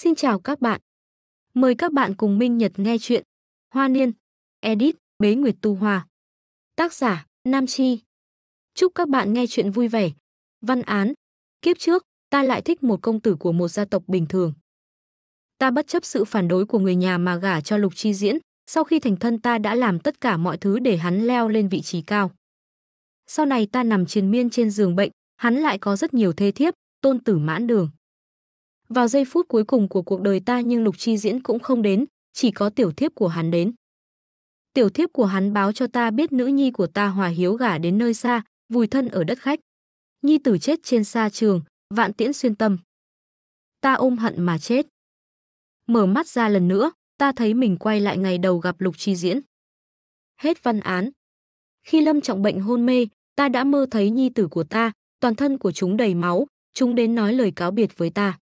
Xin chào các bạn. Mời các bạn cùng Minh Nhật nghe chuyện Hoa Niên, Edit, Bế Nguyệt Tu Hòa. Tác giả, Nam Chi. Chúc các bạn nghe chuyện vui vẻ. Văn án, kiếp trước, ta lại thích một công tử của một gia tộc bình thường. Ta bất chấp sự phản đối của người nhà mà gả cho Lục Chi Diễn, sau khi thành thân ta đã làm tất cả mọi thứ để hắn leo lên vị trí cao. Sau này ta nằm triền miên trên giường bệnh, hắn lại có rất nhiều thê thiếp, tôn tử mãn đường. Vào giây phút cuối cùng của cuộc đời ta nhưng Lục Chi Diễn cũng không đến, chỉ có tiểu thiếp của hắn đến. Tiểu thiếp của hắn báo cho ta biết nữ nhi của ta hòa hiếu gả đến nơi xa, vùi thân ở đất khách. Nhi tử chết trên xa trường, vạn tiễn xuyên tâm. Ta ôm hận mà chết. Mở mắt ra lần nữa, ta thấy mình quay lại ngày đầu gặp Lục Chi Diễn. Hết văn án. Khi Lâm trọng bệnh hôn mê, ta đã mơ thấy nhi tử của ta, toàn thân của chúng đầy máu, chúng đến nói lời cáo biệt với ta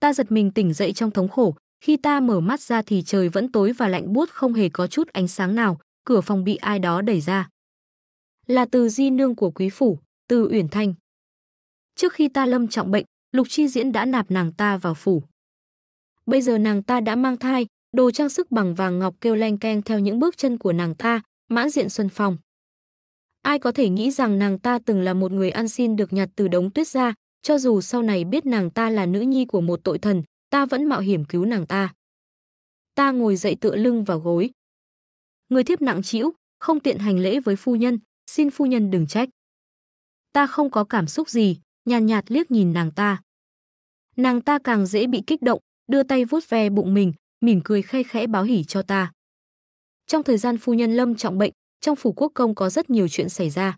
ta giật mình tỉnh dậy trong thống khổ, khi ta mở mắt ra thì trời vẫn tối và lạnh buốt không hề có chút ánh sáng nào, cửa phòng bị ai đó đẩy ra. Là từ di nương của quý phủ, từ Uyển Thanh. Trước khi ta lâm trọng bệnh, Lục Chi Diễn đã nạp nàng ta vào phủ. Bây giờ nàng ta đã mang thai, đồ trang sức bằng vàng ngọc kêu leng keng theo những bước chân của nàng ta, mãn diện xuân phòng. Ai có thể nghĩ rằng nàng ta từng là một người ăn xin được nhặt từ đống tuyết ra, cho dù sau này biết nàng ta là nữ nhi của một tội thần, ta vẫn mạo hiểm cứu nàng ta. Ta ngồi dậy tựa lưng vào gối. Người thiếp nặng chịu, không tiện hành lễ với phu nhân, xin phu nhân đừng trách. Ta không có cảm xúc gì, nhàn nhạt, nhạt liếc nhìn nàng ta. Nàng ta càng dễ bị kích động, đưa tay vuốt ve bụng mình, mỉm cười khay khẽ báo hỉ cho ta. Trong thời gian phu nhân lâm trọng bệnh, trong phủ quốc công có rất nhiều chuyện xảy ra.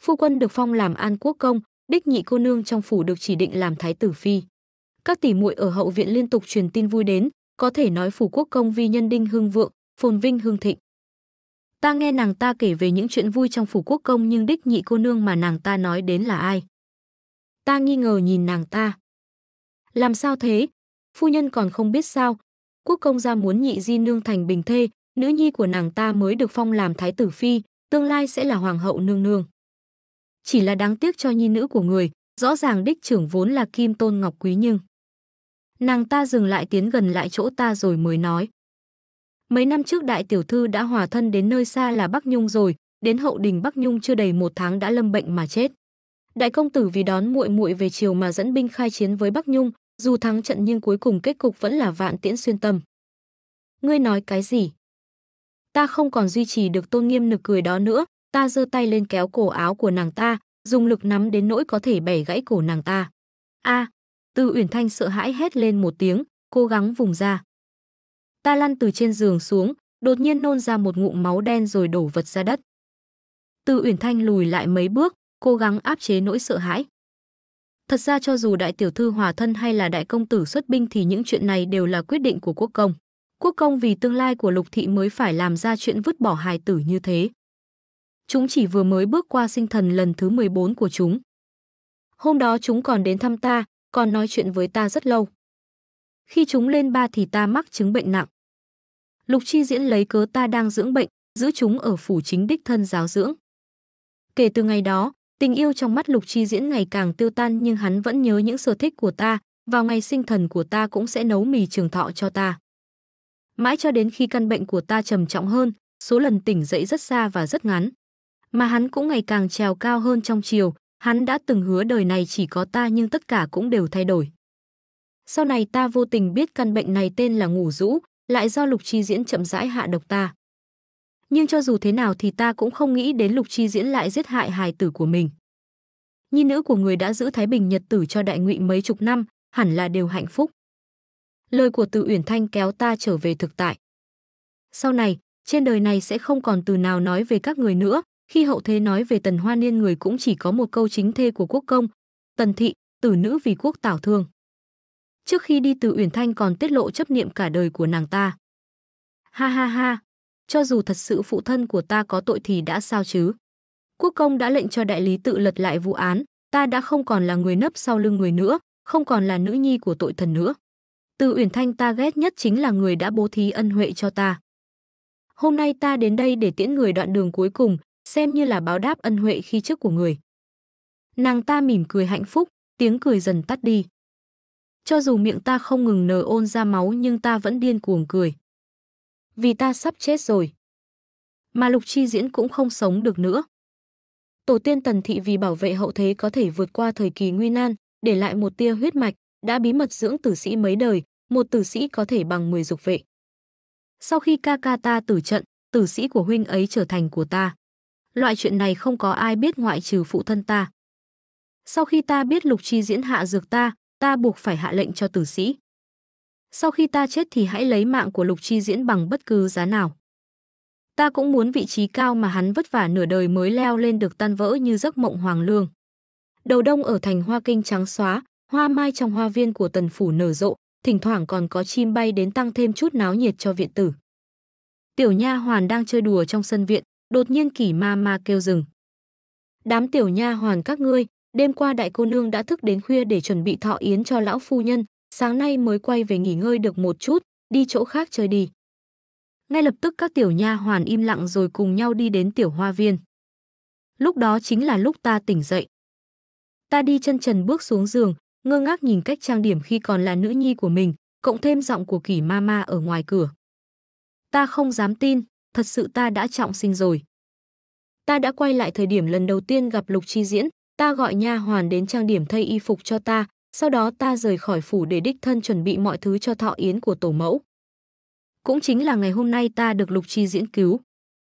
Phu quân được phong làm an quốc công, đích nhị cô nương trong phủ được chỉ định làm thái tử phi. Các tỷ muội ở hậu viện liên tục truyền tin vui đến, có thể nói phủ quốc công vi nhân đinh hưng vượng, phồn vinh hưng thịnh. Ta nghe nàng ta kể về những chuyện vui trong phủ quốc công nhưng đích nhị cô nương mà nàng ta nói đến là ai? Ta nghi ngờ nhìn nàng ta. Làm sao thế? Phu nhân còn không biết sao. Quốc công gia muốn nhị di nương thành bình thê, nữ nhi của nàng ta mới được phong làm thái tử phi, tương lai sẽ là hoàng hậu nương nương chỉ là đáng tiếc cho nhi nữ của người, rõ ràng đích trưởng vốn là Kim Tôn Ngọc Quý nhưng nàng ta dừng lại tiến gần lại chỗ ta rồi mới nói. Mấy năm trước đại tiểu thư đã hòa thân đến nơi xa là Bắc Nhung rồi, đến hậu đình Bắc Nhung chưa đầy một tháng đã lâm bệnh mà chết. Đại công tử vì đón muội muội về chiều mà dẫn binh khai chiến với Bắc Nhung, dù thắng trận nhưng cuối cùng kết cục vẫn là vạn tiễn xuyên tâm. Ngươi nói cái gì? Ta không còn duy trì được tôn nghiêm nực cười đó nữa, ta giơ tay lên kéo cổ áo của nàng ta, dùng lực nắm đến nỗi có thể bẻ gãy cổ nàng ta. A, à, Tư Uyển Thanh sợ hãi hét lên một tiếng, cố gắng vùng ra. Ta lăn từ trên giường xuống, đột nhiên nôn ra một ngụm máu đen rồi đổ vật ra đất. Tư Uyển Thanh lùi lại mấy bước, cố gắng áp chế nỗi sợ hãi. Thật ra cho dù đại tiểu thư hòa thân hay là đại công tử xuất binh thì những chuyện này đều là quyết định của quốc công. Quốc công vì tương lai của Lục thị mới phải làm ra chuyện vứt bỏ hài tử như thế chúng chỉ vừa mới bước qua sinh thần lần thứ 14 của chúng. Hôm đó chúng còn đến thăm ta, còn nói chuyện với ta rất lâu. Khi chúng lên ba thì ta mắc chứng bệnh nặng. Lục Chi Diễn lấy cớ ta đang dưỡng bệnh, giữ chúng ở phủ chính đích thân giáo dưỡng. Kể từ ngày đó, tình yêu trong mắt Lục Chi Diễn ngày càng tiêu tan nhưng hắn vẫn nhớ những sở thích của ta, vào ngày sinh thần của ta cũng sẽ nấu mì trường thọ cho ta. Mãi cho đến khi căn bệnh của ta trầm trọng hơn, số lần tỉnh dậy rất xa và rất ngắn mà hắn cũng ngày càng trèo cao hơn trong chiều, hắn đã từng hứa đời này chỉ có ta nhưng tất cả cũng đều thay đổi. Sau này ta vô tình biết căn bệnh này tên là ngủ rũ, lại do lục chi diễn chậm rãi hạ độc ta. Nhưng cho dù thế nào thì ta cũng không nghĩ đến lục chi diễn lại giết hại hài tử của mình. Nhi nữ của người đã giữ Thái Bình Nhật tử cho đại ngụy mấy chục năm, hẳn là đều hạnh phúc. Lời của Từ Uyển Thanh kéo ta trở về thực tại. Sau này, trên đời này sẽ không còn từ nào nói về các người nữa, khi hậu thế nói về Tần Hoa Niên người cũng chỉ có một câu chính thê của quốc công, Tần Thị, tử nữ vì quốc tảo thương. Trước khi đi từ Uyển Thanh còn tiết lộ chấp niệm cả đời của nàng ta. Ha ha ha, cho dù thật sự phụ thân của ta có tội thì đã sao chứ? Quốc công đã lệnh cho đại lý tự lật lại vụ án, ta đã không còn là người nấp sau lưng người nữa, không còn là nữ nhi của tội thần nữa. Từ Uyển Thanh ta ghét nhất chính là người đã bố thí ân huệ cho ta. Hôm nay ta đến đây để tiễn người đoạn đường cuối cùng, xem như là báo đáp ân huệ khi trước của người. Nàng ta mỉm cười hạnh phúc, tiếng cười dần tắt đi. Cho dù miệng ta không ngừng nở ôn ra máu nhưng ta vẫn điên cuồng cười. Vì ta sắp chết rồi. Mà lục chi diễn cũng không sống được nữa. Tổ tiên tần thị vì bảo vệ hậu thế có thể vượt qua thời kỳ nguy nan, để lại một tia huyết mạch, đã bí mật dưỡng tử sĩ mấy đời, một tử sĩ có thể bằng 10 dục vệ. Sau khi ca ca ta tử trận, tử sĩ của huynh ấy trở thành của ta loại chuyện này không có ai biết ngoại trừ phụ thân ta. Sau khi ta biết lục chi diễn hạ dược ta, ta buộc phải hạ lệnh cho tử sĩ. Sau khi ta chết thì hãy lấy mạng của lục chi diễn bằng bất cứ giá nào. Ta cũng muốn vị trí cao mà hắn vất vả nửa đời mới leo lên được tan vỡ như giấc mộng hoàng lương. Đầu đông ở thành hoa kinh trắng xóa, hoa mai trong hoa viên của tần phủ nở rộ, thỉnh thoảng còn có chim bay đến tăng thêm chút náo nhiệt cho viện tử. Tiểu nha hoàn đang chơi đùa trong sân viện, đột nhiên kỳ ma ma kêu dừng. Đám tiểu nha hoàn các ngươi, đêm qua đại cô nương đã thức đến khuya để chuẩn bị thọ yến cho lão phu nhân, sáng nay mới quay về nghỉ ngơi được một chút, đi chỗ khác chơi đi. Ngay lập tức các tiểu nha hoàn im lặng rồi cùng nhau đi đến tiểu hoa viên. Lúc đó chính là lúc ta tỉnh dậy. Ta đi chân trần bước xuống giường, ngơ ngác nhìn cách trang điểm khi còn là nữ nhi của mình, cộng thêm giọng của kỳ ma ma ở ngoài cửa. Ta không dám tin, thật sự ta đã trọng sinh rồi. Ta đã quay lại thời điểm lần đầu tiên gặp Lục Chi Diễn, ta gọi nha hoàn đến trang điểm thay y phục cho ta, sau đó ta rời khỏi phủ để đích thân chuẩn bị mọi thứ cho thọ yến của tổ mẫu. Cũng chính là ngày hôm nay ta được Lục Chi Diễn cứu.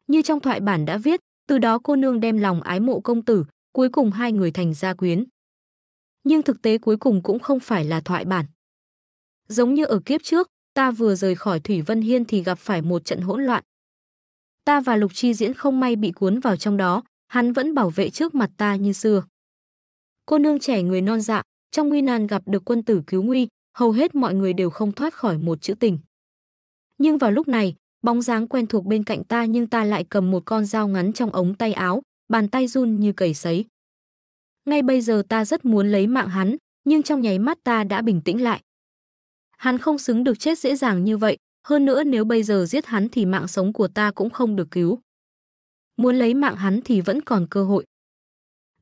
Như trong thoại bản đã viết, từ đó cô nương đem lòng ái mộ công tử, cuối cùng hai người thành gia quyến. Nhưng thực tế cuối cùng cũng không phải là thoại bản. Giống như ở kiếp trước, ta vừa rời khỏi Thủy Vân Hiên thì gặp phải một trận hỗn loạn, Ta và Lục Chi Diễn không may bị cuốn vào trong đó, hắn vẫn bảo vệ trước mặt ta như xưa. Cô nương trẻ người non dạ, trong nguy nan gặp được quân tử cứu nguy, hầu hết mọi người đều không thoát khỏi một chữ tình. Nhưng vào lúc này, bóng dáng quen thuộc bên cạnh ta nhưng ta lại cầm một con dao ngắn trong ống tay áo, bàn tay run như cầy sấy. Ngay bây giờ ta rất muốn lấy mạng hắn, nhưng trong nháy mắt ta đã bình tĩnh lại. Hắn không xứng được chết dễ dàng như vậy, hơn nữa nếu bây giờ giết hắn thì mạng sống của ta cũng không được cứu. Muốn lấy mạng hắn thì vẫn còn cơ hội.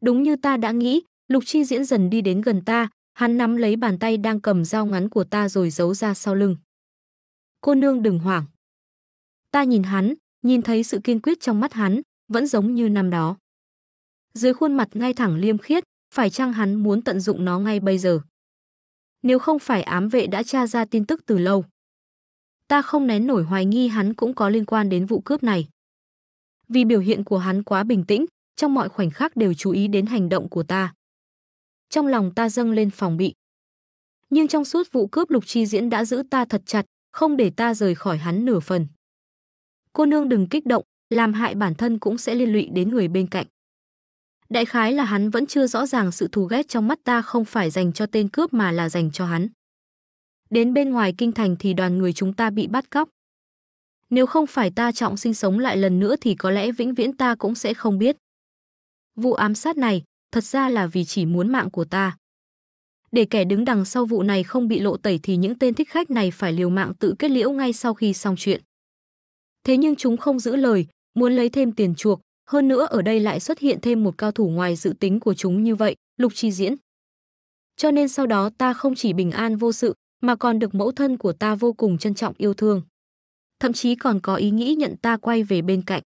Đúng như ta đã nghĩ, Lục Chi diễn dần đi đến gần ta, hắn nắm lấy bàn tay đang cầm dao ngắn của ta rồi giấu ra sau lưng. Cô nương đừng hoảng. Ta nhìn hắn, nhìn thấy sự kiên quyết trong mắt hắn, vẫn giống như năm đó. Dưới khuôn mặt ngay thẳng liêm khiết, phải chăng hắn muốn tận dụng nó ngay bây giờ? Nếu không phải ám vệ đã tra ra tin tức từ lâu ta không nén nổi hoài nghi hắn cũng có liên quan đến vụ cướp này. Vì biểu hiện của hắn quá bình tĩnh, trong mọi khoảnh khắc đều chú ý đến hành động của ta. Trong lòng ta dâng lên phòng bị. Nhưng trong suốt vụ cướp Lục Chi Diễn đã giữ ta thật chặt, không để ta rời khỏi hắn nửa phần. Cô nương đừng kích động, làm hại bản thân cũng sẽ liên lụy đến người bên cạnh. Đại khái là hắn vẫn chưa rõ ràng sự thù ghét trong mắt ta không phải dành cho tên cướp mà là dành cho hắn. Đến bên ngoài kinh thành thì đoàn người chúng ta bị bắt cóc. Nếu không phải ta trọng sinh sống lại lần nữa thì có lẽ vĩnh viễn ta cũng sẽ không biết. Vụ ám sát này thật ra là vì chỉ muốn mạng của ta. Để kẻ đứng đằng sau vụ này không bị lộ tẩy thì những tên thích khách này phải liều mạng tự kết liễu ngay sau khi xong chuyện. Thế nhưng chúng không giữ lời, muốn lấy thêm tiền chuộc, hơn nữa ở đây lại xuất hiện thêm một cao thủ ngoài dự tính của chúng như vậy, Lục Chi Diễn. Cho nên sau đó ta không chỉ bình an vô sự, mà còn được mẫu thân của ta vô cùng trân trọng yêu thương. Thậm chí còn có ý nghĩ nhận ta quay về bên cạnh.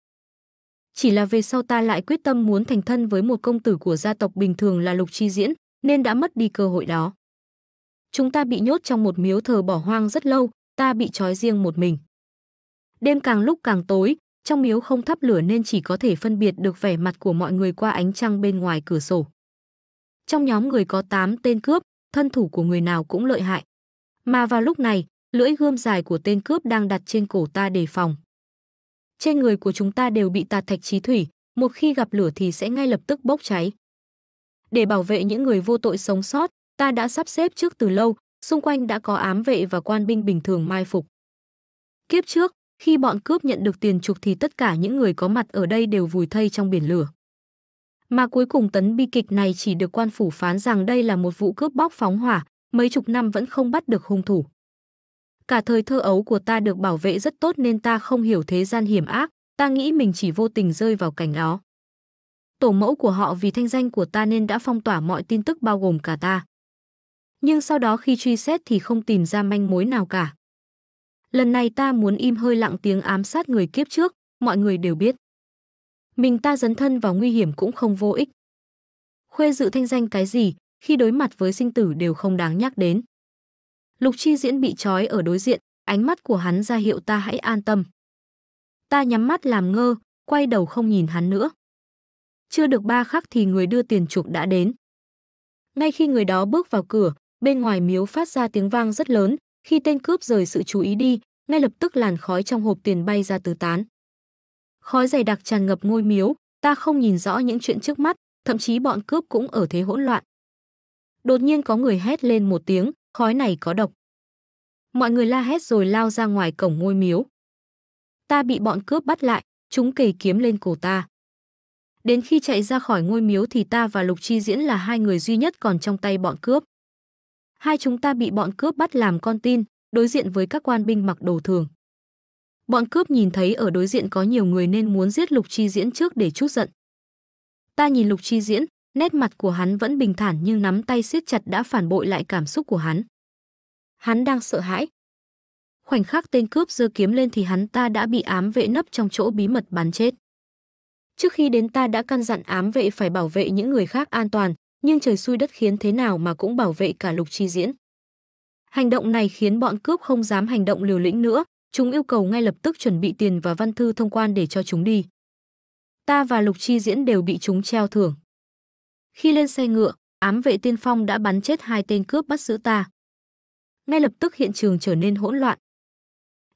Chỉ là về sau ta lại quyết tâm muốn thành thân với một công tử của gia tộc bình thường là Lục Chi Diễn, nên đã mất đi cơ hội đó. Chúng ta bị nhốt trong một miếu thờ bỏ hoang rất lâu, ta bị trói riêng một mình. Đêm càng lúc càng tối, trong miếu không thắp lửa nên chỉ có thể phân biệt được vẻ mặt của mọi người qua ánh trăng bên ngoài cửa sổ. Trong nhóm người có 8 tên cướp, thân thủ của người nào cũng lợi hại, mà vào lúc này, lưỡi gươm dài của tên cướp đang đặt trên cổ ta để phòng. Trên người của chúng ta đều bị tạt thạch trí thủy, một khi gặp lửa thì sẽ ngay lập tức bốc cháy. Để bảo vệ những người vô tội sống sót, ta đã sắp xếp trước từ lâu, xung quanh đã có ám vệ và quan binh bình thường mai phục. Kiếp trước, khi bọn cướp nhận được tiền trục thì tất cả những người có mặt ở đây đều vùi thây trong biển lửa. Mà cuối cùng tấn bi kịch này chỉ được quan phủ phán rằng đây là một vụ cướp bóc phóng hỏa, mấy chục năm vẫn không bắt được hung thủ. Cả thời thơ ấu của ta được bảo vệ rất tốt nên ta không hiểu thế gian hiểm ác, ta nghĩ mình chỉ vô tình rơi vào cảnh đó. Tổ mẫu của họ vì thanh danh của ta nên đã phong tỏa mọi tin tức bao gồm cả ta. Nhưng sau đó khi truy xét thì không tìm ra manh mối nào cả. Lần này ta muốn im hơi lặng tiếng ám sát người kiếp trước, mọi người đều biết. Mình ta dấn thân vào nguy hiểm cũng không vô ích. Khuê dự thanh danh cái gì, khi đối mặt với sinh tử đều không đáng nhắc đến. Lục Chi Diễn bị trói ở đối diện, ánh mắt của hắn ra hiệu ta hãy an tâm. Ta nhắm mắt làm ngơ, quay đầu không nhìn hắn nữa. Chưa được ba khắc thì người đưa tiền chuộc đã đến. Ngay khi người đó bước vào cửa, bên ngoài miếu phát ra tiếng vang rất lớn, khi tên cướp rời sự chú ý đi, ngay lập tức làn khói trong hộp tiền bay ra tứ tán. Khói dày đặc tràn ngập ngôi miếu, ta không nhìn rõ những chuyện trước mắt, thậm chí bọn cướp cũng ở thế hỗn loạn, Đột nhiên có người hét lên một tiếng, khói này có độc. Mọi người la hét rồi lao ra ngoài cổng ngôi miếu. Ta bị bọn cướp bắt lại, chúng kề kiếm lên cổ ta. Đến khi chạy ra khỏi ngôi miếu thì ta và Lục Chi Diễn là hai người duy nhất còn trong tay bọn cướp. Hai chúng ta bị bọn cướp bắt làm con tin, đối diện với các quan binh mặc đồ thường. Bọn cướp nhìn thấy ở đối diện có nhiều người nên muốn giết Lục Chi Diễn trước để chút giận. Ta nhìn Lục Chi Diễn, nét mặt của hắn vẫn bình thản nhưng nắm tay siết chặt đã phản bội lại cảm xúc của hắn. Hắn đang sợ hãi. Khoảnh khắc tên cướp giơ kiếm lên thì hắn ta đã bị ám vệ nấp trong chỗ bí mật bắn chết. Trước khi đến ta đã căn dặn ám vệ phải bảo vệ những người khác an toàn, nhưng trời xui đất khiến thế nào mà cũng bảo vệ cả lục chi diễn. Hành động này khiến bọn cướp không dám hành động liều lĩnh nữa, chúng yêu cầu ngay lập tức chuẩn bị tiền và văn thư thông quan để cho chúng đi. Ta và lục chi diễn đều bị chúng treo thưởng. Khi lên xe ngựa, ám vệ tiên phong đã bắn chết hai tên cướp bắt giữ ta. Ngay lập tức hiện trường trở nên hỗn loạn.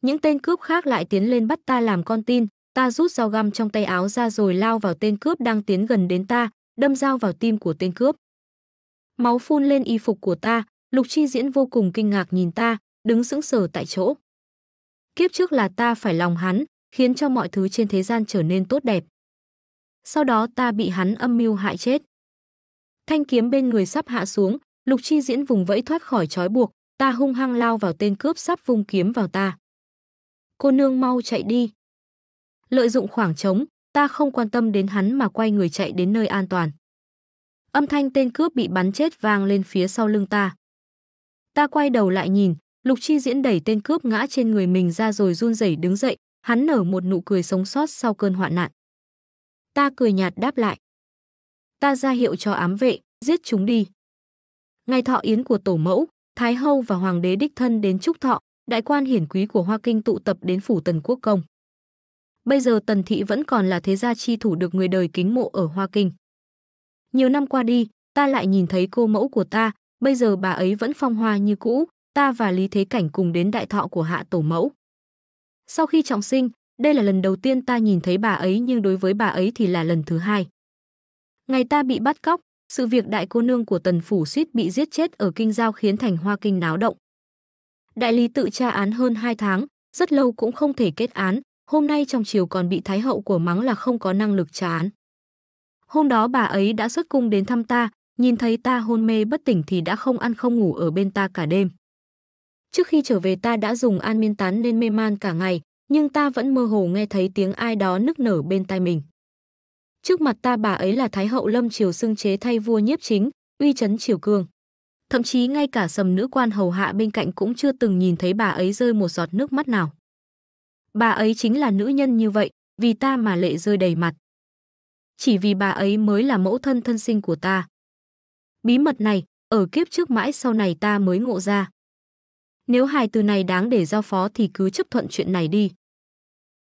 Những tên cướp khác lại tiến lên bắt ta làm con tin, ta rút dao găm trong tay áo ra rồi lao vào tên cướp đang tiến gần đến ta, đâm dao vào tim của tên cướp. Máu phun lên y phục của ta, Lục Chi Diễn vô cùng kinh ngạc nhìn ta, đứng sững sờ tại chỗ. Kiếp trước là ta phải lòng hắn, khiến cho mọi thứ trên thế gian trở nên tốt đẹp. Sau đó ta bị hắn âm mưu hại chết. Thanh kiếm bên người sắp hạ xuống, Lục Chi Diễn vùng vẫy thoát khỏi trói buộc, ta hung hăng lao vào tên cướp sắp vung kiếm vào ta. Cô nương mau chạy đi. Lợi dụng khoảng trống, ta không quan tâm đến hắn mà quay người chạy đến nơi an toàn. Âm thanh tên cướp bị bắn chết vang lên phía sau lưng ta. Ta quay đầu lại nhìn, Lục Chi Diễn đẩy tên cướp ngã trên người mình ra rồi run rẩy đứng dậy, hắn nở một nụ cười sống sót sau cơn hoạn nạn. Ta cười nhạt đáp lại ta ra hiệu cho ám vệ, giết chúng đi. Ngày thọ yến của tổ mẫu, Thái Hâu và Hoàng đế đích thân đến chúc thọ, đại quan hiển quý của Hoa Kinh tụ tập đến phủ Tần Quốc Công. Bây giờ Tần Thị vẫn còn là thế gia chi thủ được người đời kính mộ ở Hoa Kinh. Nhiều năm qua đi, ta lại nhìn thấy cô mẫu của ta, bây giờ bà ấy vẫn phong hoa như cũ, ta và Lý Thế Cảnh cùng đến đại thọ của hạ tổ mẫu. Sau khi trọng sinh, đây là lần đầu tiên ta nhìn thấy bà ấy nhưng đối với bà ấy thì là lần thứ hai. Ngày ta bị bắt cóc, sự việc đại cô nương của Tần Phủ suýt bị giết chết ở Kinh Giao khiến thành Hoa Kinh náo động. Đại lý tự tra án hơn 2 tháng, rất lâu cũng không thể kết án, hôm nay trong chiều còn bị Thái Hậu của mắng là không có năng lực tra án. Hôm đó bà ấy đã xuất cung đến thăm ta, nhìn thấy ta hôn mê bất tỉnh thì đã không ăn không ngủ ở bên ta cả đêm. Trước khi trở về ta đã dùng an miên tán nên mê man cả ngày, nhưng ta vẫn mơ hồ nghe thấy tiếng ai đó nức nở bên tai mình. Trước mặt ta bà ấy là Thái hậu Lâm Triều xưng chế thay vua nhiếp chính, uy chấn triều cương. Thậm chí ngay cả sầm nữ quan hầu hạ bên cạnh cũng chưa từng nhìn thấy bà ấy rơi một giọt nước mắt nào. Bà ấy chính là nữ nhân như vậy, vì ta mà lệ rơi đầy mặt. Chỉ vì bà ấy mới là mẫu thân thân sinh của ta. Bí mật này, ở kiếp trước mãi sau này ta mới ngộ ra. Nếu hài từ này đáng để giao phó thì cứ chấp thuận chuyện này đi.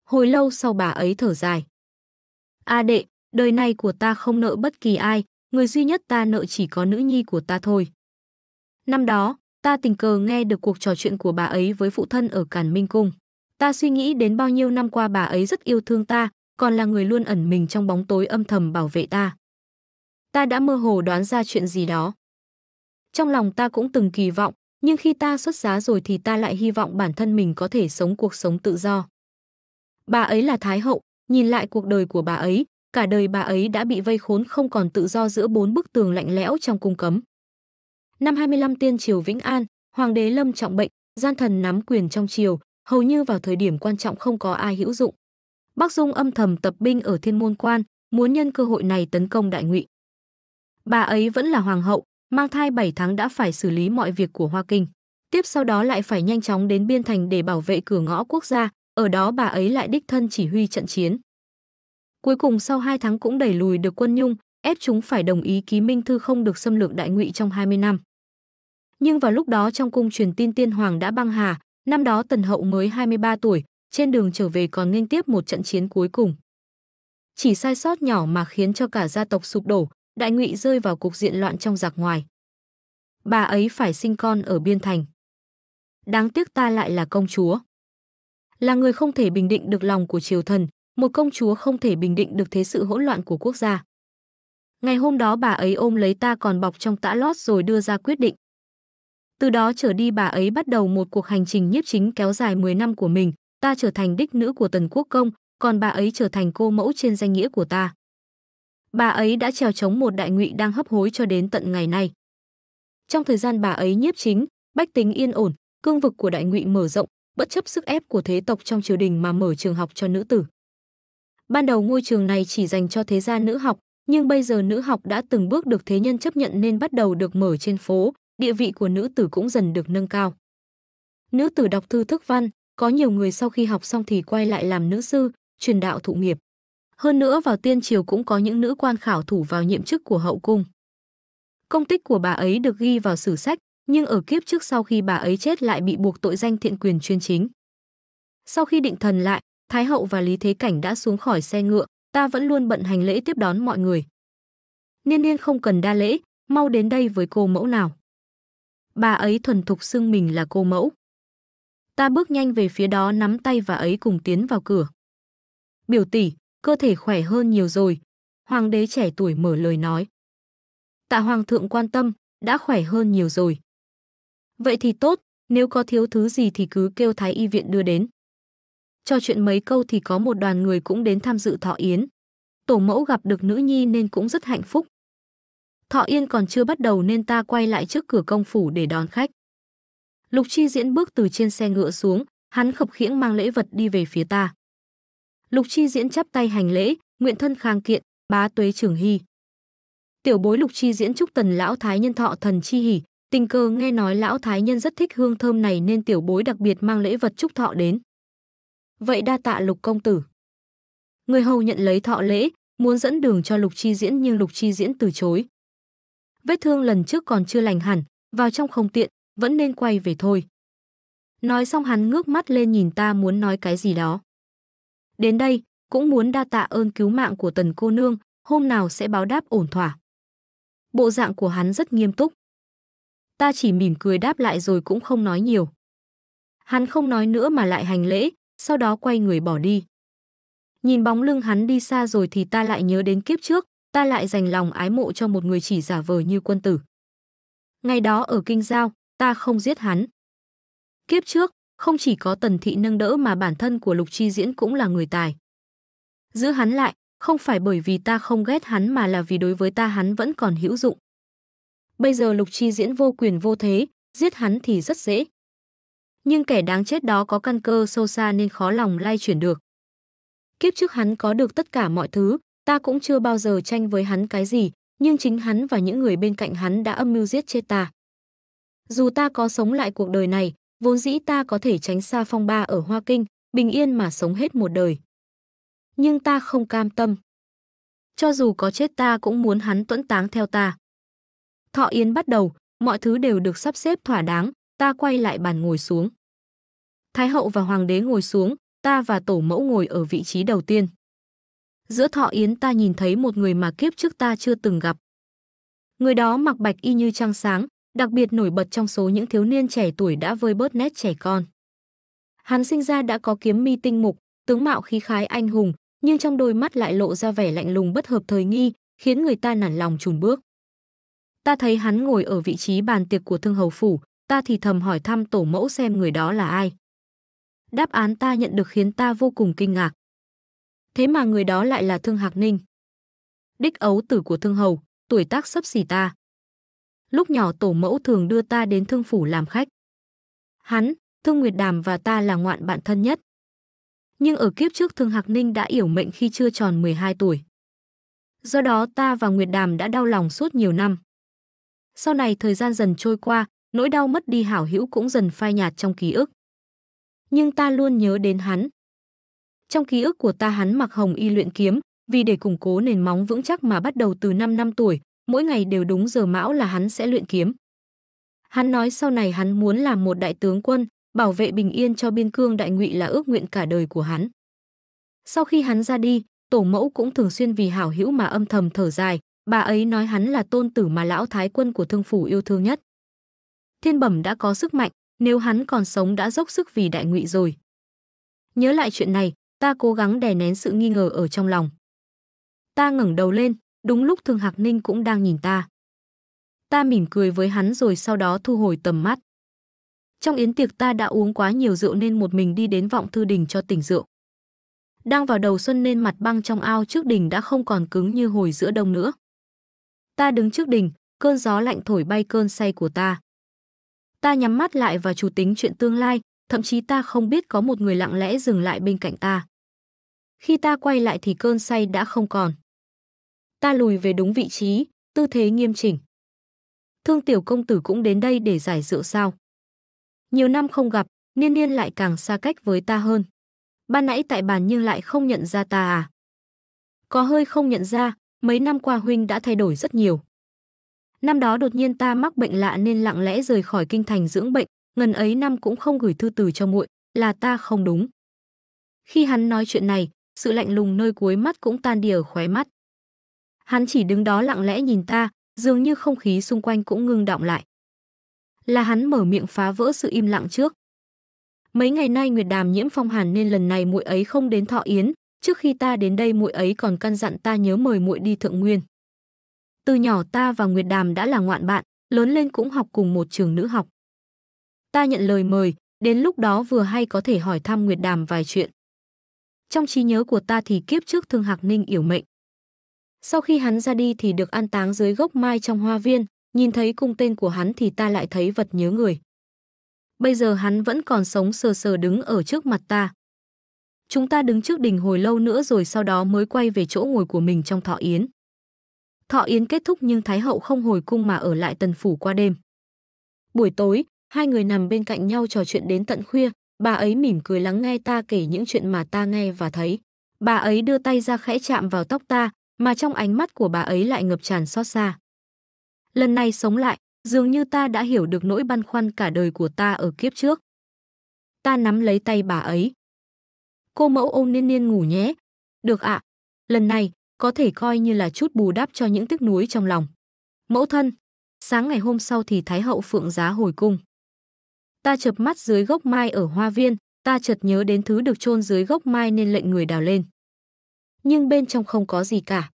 Hồi lâu sau bà ấy thở dài. A à đệ, đời này của ta không nợ bất kỳ ai, người duy nhất ta nợ chỉ có nữ nhi của ta thôi. Năm đó, ta tình cờ nghe được cuộc trò chuyện của bà ấy với phụ thân ở Càn Minh Cung. Ta suy nghĩ đến bao nhiêu năm qua bà ấy rất yêu thương ta, còn là người luôn ẩn mình trong bóng tối âm thầm bảo vệ ta. Ta đã mơ hồ đoán ra chuyện gì đó. Trong lòng ta cũng từng kỳ vọng, nhưng khi ta xuất giá rồi thì ta lại hy vọng bản thân mình có thể sống cuộc sống tự do. Bà ấy là Thái Hậu, nhìn lại cuộc đời của bà ấy, cả đời bà ấy đã bị vây khốn không còn tự do giữa bốn bức tường lạnh lẽo trong cung cấm. Năm 25 tiên triều Vĩnh An, hoàng đế Lâm trọng bệnh, gian thần nắm quyền trong triều, hầu như vào thời điểm quan trọng không có ai hữu dụng. Bắc Dung âm thầm tập binh ở Thiên Môn Quan, muốn nhân cơ hội này tấn công Đại Ngụy. Bà ấy vẫn là hoàng hậu, mang thai 7 tháng đã phải xử lý mọi việc của Hoa Kinh. Tiếp sau đó lại phải nhanh chóng đến biên thành để bảo vệ cửa ngõ quốc gia, ở đó bà ấy lại đích thân chỉ huy trận chiến. Cuối cùng sau 2 tháng cũng đẩy lùi được quân Nhung, ép chúng phải đồng ý ký minh thư không được xâm lược đại ngụy trong 20 năm. Nhưng vào lúc đó trong cung truyền tin tiên hoàng đã băng hà, năm đó Tần Hậu mới 23 tuổi, trên đường trở về còn nghênh tiếp một trận chiến cuối cùng. Chỉ sai sót nhỏ mà khiến cho cả gia tộc sụp đổ, đại ngụy rơi vào cục diện loạn trong giặc ngoài. Bà ấy phải sinh con ở biên thành. Đáng tiếc ta lại là công chúa. Là người không thể bình định được lòng của triều thần, một công chúa không thể bình định được thế sự hỗn loạn của quốc gia. Ngày hôm đó bà ấy ôm lấy ta còn bọc trong tã lót rồi đưa ra quyết định. Từ đó trở đi bà ấy bắt đầu một cuộc hành trình nhiếp chính kéo dài 10 năm của mình, ta trở thành đích nữ của tần quốc công, còn bà ấy trở thành cô mẫu trên danh nghĩa của ta. Bà ấy đã trèo chống một đại ngụy đang hấp hối cho đến tận ngày nay. Trong thời gian bà ấy nhiếp chính, bách tính yên ổn, cương vực của đại ngụy mở rộng, bất chấp sức ép của thế tộc trong triều đình mà mở trường học cho nữ tử. Ban đầu ngôi trường này chỉ dành cho thế gia nữ học, nhưng bây giờ nữ học đã từng bước được thế nhân chấp nhận nên bắt đầu được mở trên phố, địa vị của nữ tử cũng dần được nâng cao. Nữ tử đọc thư thức văn, có nhiều người sau khi học xong thì quay lại làm nữ sư, truyền đạo thụ nghiệp. Hơn nữa vào tiên triều cũng có những nữ quan khảo thủ vào nhiệm chức của hậu cung. Công tích của bà ấy được ghi vào sử sách, nhưng ở kiếp trước sau khi bà ấy chết lại bị buộc tội danh thiện quyền chuyên chính. Sau khi định thần lại, Thái hậu và Lý Thế Cảnh đã xuống khỏi xe ngựa, ta vẫn luôn bận hành lễ tiếp đón mọi người. Niên niên không cần đa lễ, mau đến đây với cô mẫu nào. Bà ấy thuần thục xưng mình là cô mẫu. Ta bước nhanh về phía đó nắm tay và ấy cùng tiến vào cửa. Biểu tỷ, cơ thể khỏe hơn nhiều rồi. Hoàng đế trẻ tuổi mở lời nói. Tạ hoàng thượng quan tâm, đã khỏe hơn nhiều rồi. Vậy thì tốt, nếu có thiếu thứ gì thì cứ kêu thái y viện đưa đến. Cho chuyện mấy câu thì có một đoàn người cũng đến tham dự thọ yến. Tổ mẫu gặp được nữ nhi nên cũng rất hạnh phúc. Thọ yên còn chưa bắt đầu nên ta quay lại trước cửa công phủ để đón khách. Lục Chi Diễn bước từ trên xe ngựa xuống, hắn khập khiễng mang lễ vật đi về phía ta. Lục Chi Diễn chắp tay hành lễ, nguyện thân khang kiện, bá tuế Trường hy. Tiểu bối Lục Chi Diễn chúc tần lão thái nhân thọ thần chi hỉ, tình cờ nghe nói lão thái nhân rất thích hương thơm này nên tiểu bối đặc biệt mang lễ vật chúc thọ đến vậy đa tạ lục công tử. Người hầu nhận lấy thọ lễ, muốn dẫn đường cho lục chi diễn nhưng lục chi diễn từ chối. Vết thương lần trước còn chưa lành hẳn, vào trong không tiện, vẫn nên quay về thôi. Nói xong hắn ngước mắt lên nhìn ta muốn nói cái gì đó. Đến đây, cũng muốn đa tạ ơn cứu mạng của tần cô nương, hôm nào sẽ báo đáp ổn thỏa. Bộ dạng của hắn rất nghiêm túc. Ta chỉ mỉm cười đáp lại rồi cũng không nói nhiều. Hắn không nói nữa mà lại hành lễ, sau đó quay người bỏ đi. Nhìn bóng lưng hắn đi xa rồi thì ta lại nhớ đến kiếp trước, ta lại dành lòng ái mộ cho một người chỉ giả vờ như quân tử. Ngày đó ở Kinh Giao, ta không giết hắn. Kiếp trước, không chỉ có tần thị nâng đỡ mà bản thân của Lục Chi Diễn cũng là người tài. Giữ hắn lại, không phải bởi vì ta không ghét hắn mà là vì đối với ta hắn vẫn còn hữu dụng. Bây giờ Lục Chi Diễn vô quyền vô thế, giết hắn thì rất dễ nhưng kẻ đáng chết đó có căn cơ sâu xa nên khó lòng lay chuyển được. Kiếp trước hắn có được tất cả mọi thứ, ta cũng chưa bao giờ tranh với hắn cái gì, nhưng chính hắn và những người bên cạnh hắn đã âm mưu giết chết ta. Dù ta có sống lại cuộc đời này, vốn dĩ ta có thể tránh xa phong ba ở Hoa Kinh, bình yên mà sống hết một đời. Nhưng ta không cam tâm. Cho dù có chết ta cũng muốn hắn tuẫn táng theo ta. Thọ Yến bắt đầu, mọi thứ đều được sắp xếp thỏa đáng, ta quay lại bàn ngồi xuống. Thái hậu và hoàng đế ngồi xuống, ta và tổ mẫu ngồi ở vị trí đầu tiên. Giữa thọ yến ta nhìn thấy một người mà kiếp trước ta chưa từng gặp. Người đó mặc bạch y như trăng sáng, đặc biệt nổi bật trong số những thiếu niên trẻ tuổi đã vơi bớt nét trẻ con. Hắn sinh ra đã có kiếm mi tinh mục, tướng mạo khí khái anh hùng, nhưng trong đôi mắt lại lộ ra vẻ lạnh lùng bất hợp thời nghi, khiến người ta nản lòng chùn bước. Ta thấy hắn ngồi ở vị trí bàn tiệc của thương hầu phủ, ta thì thầm hỏi thăm tổ mẫu xem người đó là ai. Đáp án ta nhận được khiến ta vô cùng kinh ngạc. Thế mà người đó lại là Thương Hạc Ninh. Đích ấu tử của Thương Hầu, tuổi tác sấp xỉ ta. Lúc nhỏ tổ mẫu thường đưa ta đến Thương Phủ làm khách. Hắn, Thương Nguyệt Đàm và ta là ngoạn bạn thân nhất. Nhưng ở kiếp trước Thương Hạc Ninh đã yểu mệnh khi chưa tròn 12 tuổi. Do đó ta và Nguyệt Đàm đã đau lòng suốt nhiều năm. Sau này thời gian dần trôi qua, nỗi đau mất đi hảo hữu cũng dần phai nhạt trong ký ức nhưng ta luôn nhớ đến hắn. Trong ký ức của ta hắn mặc hồng y luyện kiếm, vì để củng cố nền móng vững chắc mà bắt đầu từ 5 năm tuổi, mỗi ngày đều đúng giờ mão là hắn sẽ luyện kiếm. Hắn nói sau này hắn muốn làm một đại tướng quân, bảo vệ bình yên cho biên cương đại ngụy là ước nguyện cả đời của hắn. Sau khi hắn ra đi, tổ mẫu cũng thường xuyên vì hảo hữu mà âm thầm thở dài, bà ấy nói hắn là tôn tử mà lão thái quân của thương phủ yêu thương nhất. Thiên bẩm đã có sức mạnh, nếu hắn còn sống đã dốc sức vì đại ngụy rồi. Nhớ lại chuyện này, ta cố gắng đè nén sự nghi ngờ ở trong lòng. Ta ngẩng đầu lên, đúng lúc Thường Hạc Ninh cũng đang nhìn ta. Ta mỉm cười với hắn rồi sau đó thu hồi tầm mắt. Trong yến tiệc ta đã uống quá nhiều rượu nên một mình đi đến vọng thư đình cho tỉnh rượu. Đang vào đầu xuân nên mặt băng trong ao trước đình đã không còn cứng như hồi giữa đông nữa. Ta đứng trước đình, cơn gió lạnh thổi bay cơn say của ta. Ta nhắm mắt lại và chủ tính chuyện tương lai, thậm chí ta không biết có một người lặng lẽ dừng lại bên cạnh ta. Khi ta quay lại thì cơn say đã không còn. Ta lùi về đúng vị trí, tư thế nghiêm chỉnh. Thương tiểu công tử cũng đến đây để giải rượu sao. Nhiều năm không gặp, niên niên lại càng xa cách với ta hơn. Ban nãy tại bàn nhưng lại không nhận ra ta à? Có hơi không nhận ra, mấy năm qua huynh đã thay đổi rất nhiều. Năm đó đột nhiên ta mắc bệnh lạ nên lặng lẽ rời khỏi kinh thành dưỡng bệnh, ngần ấy năm cũng không gửi thư từ cho muội, là ta không đúng. Khi hắn nói chuyện này, sự lạnh lùng nơi cuối mắt cũng tan đi ở khóe mắt. Hắn chỉ đứng đó lặng lẽ nhìn ta, dường như không khí xung quanh cũng ngưng động lại. Là hắn mở miệng phá vỡ sự im lặng trước. Mấy ngày nay Nguyệt Đàm nhiễm phong hàn nên lần này muội ấy không đến Thọ Yến, trước khi ta đến đây muội ấy còn căn dặn ta nhớ mời muội đi Thượng Nguyên. Từ nhỏ ta và Nguyệt Đàm đã là ngoạn bạn, lớn lên cũng học cùng một trường nữ học. Ta nhận lời mời, đến lúc đó vừa hay có thể hỏi thăm Nguyệt Đàm vài chuyện. Trong trí nhớ của ta thì kiếp trước Thương Hạc Ninh yểu mệnh. Sau khi hắn ra đi thì được an táng dưới gốc mai trong hoa viên, nhìn thấy cung tên của hắn thì ta lại thấy vật nhớ người. Bây giờ hắn vẫn còn sống sờ sờ đứng ở trước mặt ta. Chúng ta đứng trước đỉnh hồi lâu nữa rồi sau đó mới quay về chỗ ngồi của mình trong thọ yến. Thọ yến kết thúc nhưng Thái hậu không hồi cung mà ở lại tần phủ qua đêm. Buổi tối, hai người nằm bên cạnh nhau trò chuyện đến tận khuya, bà ấy mỉm cười lắng nghe ta kể những chuyện mà ta nghe và thấy. Bà ấy đưa tay ra khẽ chạm vào tóc ta, mà trong ánh mắt của bà ấy lại ngập tràn xót xa. Lần này sống lại, dường như ta đã hiểu được nỗi băn khoăn cả đời của ta ở kiếp trước. Ta nắm lấy tay bà ấy. Cô mẫu ôm niên niên ngủ nhé. Được ạ. lần này, có thể coi như là chút bù đắp cho những tức nuối trong lòng. Mẫu thân, sáng ngày hôm sau thì Thái hậu Phượng Giá hồi cung. Ta chợp mắt dưới gốc mai ở hoa viên, ta chợt nhớ đến thứ được chôn dưới gốc mai nên lệnh người đào lên. Nhưng bên trong không có gì cả.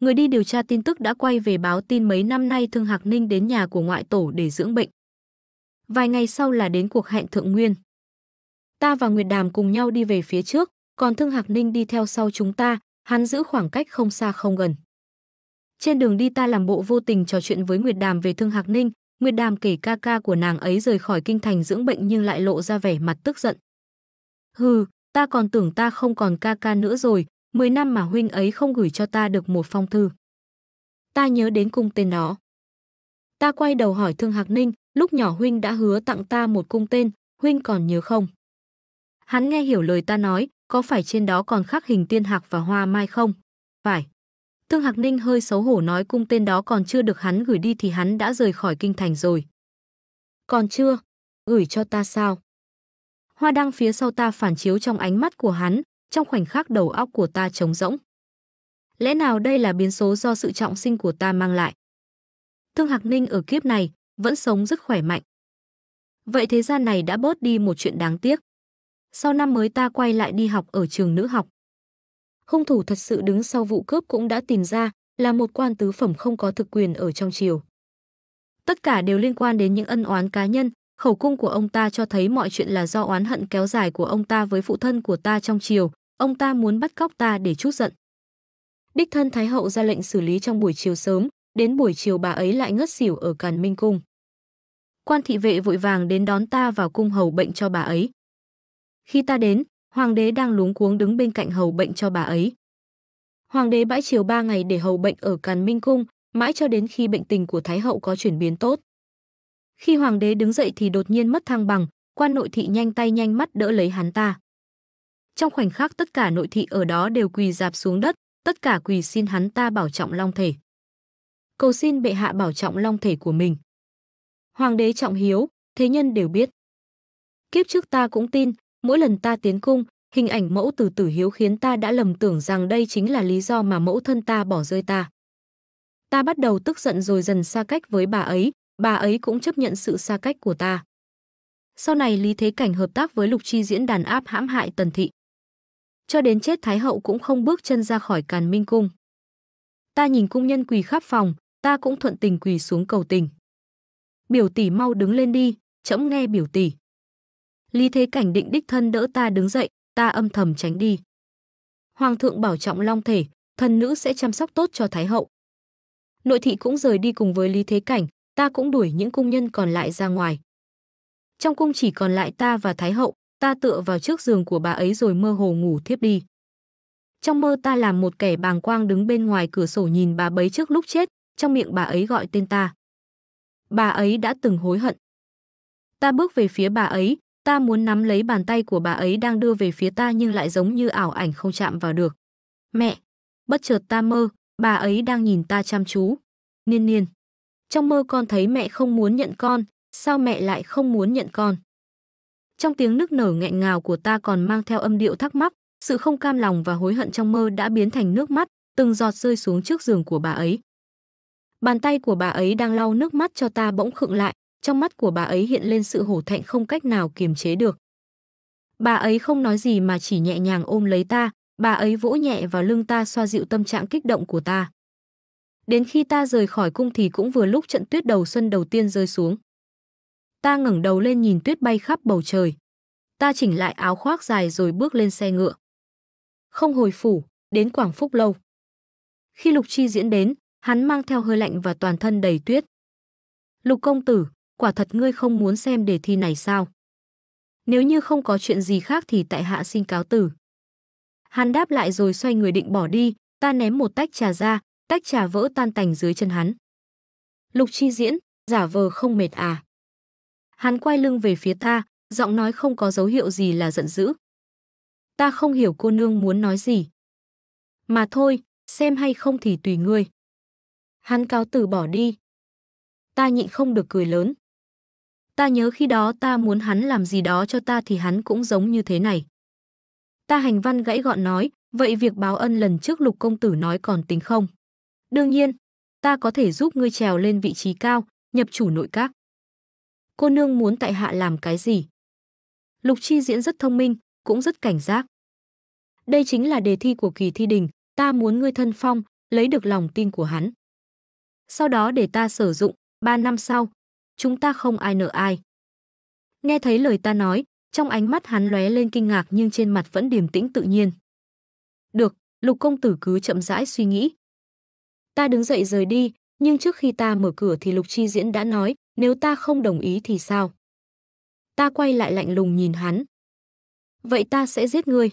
Người đi điều tra tin tức đã quay về báo tin mấy năm nay Thương Hạc Ninh đến nhà của ngoại tổ để dưỡng bệnh. Vài ngày sau là đến cuộc hẹn thượng nguyên. Ta và Nguyệt Đàm cùng nhau đi về phía trước, còn Thương Hạc Ninh đi theo sau chúng ta, hắn giữ khoảng cách không xa không gần. Trên đường đi ta làm bộ vô tình trò chuyện với Nguyệt Đàm về Thương Hạc Ninh, Nguyệt Đàm kể ca ca của nàng ấy rời khỏi kinh thành dưỡng bệnh nhưng lại lộ ra vẻ mặt tức giận. Hừ, ta còn tưởng ta không còn ca ca nữa rồi, 10 năm mà huynh ấy không gửi cho ta được một phong thư. Ta nhớ đến cung tên đó. Ta quay đầu hỏi Thương Hạc Ninh, lúc nhỏ huynh đã hứa tặng ta một cung tên, huynh còn nhớ không? Hắn nghe hiểu lời ta nói, có phải trên đó còn khắc hình tiên hạc và hoa mai không? Phải. Tương Hạc Ninh hơi xấu hổ nói cung tên đó còn chưa được hắn gửi đi thì hắn đã rời khỏi kinh thành rồi. Còn chưa? Gửi cho ta sao? Hoa đăng phía sau ta phản chiếu trong ánh mắt của hắn, trong khoảnh khắc đầu óc của ta trống rỗng. Lẽ nào đây là biến số do sự trọng sinh của ta mang lại? Tương Hạc Ninh ở kiếp này vẫn sống rất khỏe mạnh. Vậy thế gian này đã bớt đi một chuyện đáng tiếc sau năm mới ta quay lại đi học ở trường nữ học. Hung thủ thật sự đứng sau vụ cướp cũng đã tìm ra, là một quan tứ phẩm không có thực quyền ở trong triều. Tất cả đều liên quan đến những ân oán cá nhân, khẩu cung của ông ta cho thấy mọi chuyện là do oán hận kéo dài của ông ta với phụ thân của ta trong triều, ông ta muốn bắt cóc ta để chút giận. Đích thân Thái Hậu ra lệnh xử lý trong buổi chiều sớm, đến buổi chiều bà ấy lại ngất xỉu ở Càn Minh Cung. Quan thị vệ vội vàng đến đón ta vào cung hầu bệnh cho bà ấy. Khi ta đến, hoàng đế đang luống cuống đứng bên cạnh hầu bệnh cho bà ấy. Hoàng đế bãi chiều ba ngày để hầu bệnh ở Càn Minh Cung, mãi cho đến khi bệnh tình của Thái hậu có chuyển biến tốt. Khi hoàng đế đứng dậy thì đột nhiên mất thăng bằng, quan nội thị nhanh tay nhanh mắt đỡ lấy hắn ta. Trong khoảnh khắc tất cả nội thị ở đó đều quỳ dạp xuống đất, tất cả quỳ xin hắn ta bảo trọng long thể. Cầu xin bệ hạ bảo trọng long thể của mình. Hoàng đế trọng hiếu, thế nhân đều biết. Kiếp trước ta cũng tin, mỗi lần ta tiến cung, hình ảnh mẫu từ tử hiếu khiến ta đã lầm tưởng rằng đây chính là lý do mà mẫu thân ta bỏ rơi ta. Ta bắt đầu tức giận rồi dần xa cách với bà ấy, bà ấy cũng chấp nhận sự xa cách của ta. Sau này Lý Thế Cảnh hợp tác với Lục Chi diễn đàn áp hãm hại Tần Thị. Cho đến chết Thái Hậu cũng không bước chân ra khỏi Càn Minh Cung. Ta nhìn cung nhân quỳ khắp phòng, ta cũng thuận tình quỳ xuống cầu tình. Biểu tỷ mau đứng lên đi, chậm nghe biểu tỷ. Lý Thế Cảnh định đích thân đỡ ta đứng dậy, ta âm thầm tránh đi. Hoàng thượng bảo trọng long thể, thần nữ sẽ chăm sóc tốt cho Thái hậu. Nội thị cũng rời đi cùng với Lý Thế Cảnh, ta cũng đuổi những cung nhân còn lại ra ngoài. Trong cung chỉ còn lại ta và Thái hậu, ta tựa vào trước giường của bà ấy rồi mơ hồ ngủ thiếp đi. Trong mơ ta làm một kẻ bàng quang đứng bên ngoài cửa sổ nhìn bà bấy trước lúc chết, trong miệng bà ấy gọi tên ta. Bà ấy đã từng hối hận. Ta bước về phía bà ấy, Ta muốn nắm lấy bàn tay của bà ấy đang đưa về phía ta nhưng lại giống như ảo ảnh không chạm vào được. Mẹ! Bất chợt ta mơ, bà ấy đang nhìn ta chăm chú. Niên niên! Trong mơ con thấy mẹ không muốn nhận con, sao mẹ lại không muốn nhận con? Trong tiếng nức nở nghẹn ngào của ta còn mang theo âm điệu thắc mắc, sự không cam lòng và hối hận trong mơ đã biến thành nước mắt, từng giọt rơi xuống trước giường của bà ấy. Bàn tay của bà ấy đang lau nước mắt cho ta bỗng khựng lại, trong mắt của bà ấy hiện lên sự hổ thẹn không cách nào kiềm chế được. Bà ấy không nói gì mà chỉ nhẹ nhàng ôm lấy ta, bà ấy vỗ nhẹ vào lưng ta xoa dịu tâm trạng kích động của ta. Đến khi ta rời khỏi cung thì cũng vừa lúc trận tuyết đầu xuân đầu tiên rơi xuống. Ta ngẩng đầu lên nhìn tuyết bay khắp bầu trời. Ta chỉnh lại áo khoác dài rồi bước lên xe ngựa. Không hồi phủ, đến Quảng Phúc Lâu. Khi Lục Chi diễn đến, hắn mang theo hơi lạnh và toàn thân đầy tuyết. Lục công tử, quả thật ngươi không muốn xem đề thi này sao? Nếu như không có chuyện gì khác thì tại hạ xin cáo tử. Hắn đáp lại rồi xoay người định bỏ đi, ta ném một tách trà ra, tách trà vỡ tan tành dưới chân hắn. Lục chi diễn, giả vờ không mệt à. Hắn quay lưng về phía ta, giọng nói không có dấu hiệu gì là giận dữ. Ta không hiểu cô nương muốn nói gì. Mà thôi, xem hay không thì tùy ngươi. Hắn cáo từ bỏ đi. Ta nhịn không được cười lớn. Ta nhớ khi đó ta muốn hắn làm gì đó cho ta thì hắn cũng giống như thế này. Ta hành văn gãy gọn nói, vậy việc báo ân lần trước lục công tử nói còn tính không? Đương nhiên, ta có thể giúp ngươi trèo lên vị trí cao, nhập chủ nội các. Cô nương muốn tại hạ làm cái gì? Lục chi diễn rất thông minh, cũng rất cảnh giác. Đây chính là đề thi của kỳ thi đình, ta muốn ngươi thân phong, lấy được lòng tin của hắn. Sau đó để ta sử dụng, 3 năm sau, chúng ta không ai nợ ai. Nghe thấy lời ta nói, trong ánh mắt hắn lóe lên kinh ngạc nhưng trên mặt vẫn điềm tĩnh tự nhiên. Được, lục công tử cứ chậm rãi suy nghĩ. Ta đứng dậy rời đi, nhưng trước khi ta mở cửa thì lục chi diễn đã nói, nếu ta không đồng ý thì sao? Ta quay lại lạnh lùng nhìn hắn. Vậy ta sẽ giết ngươi.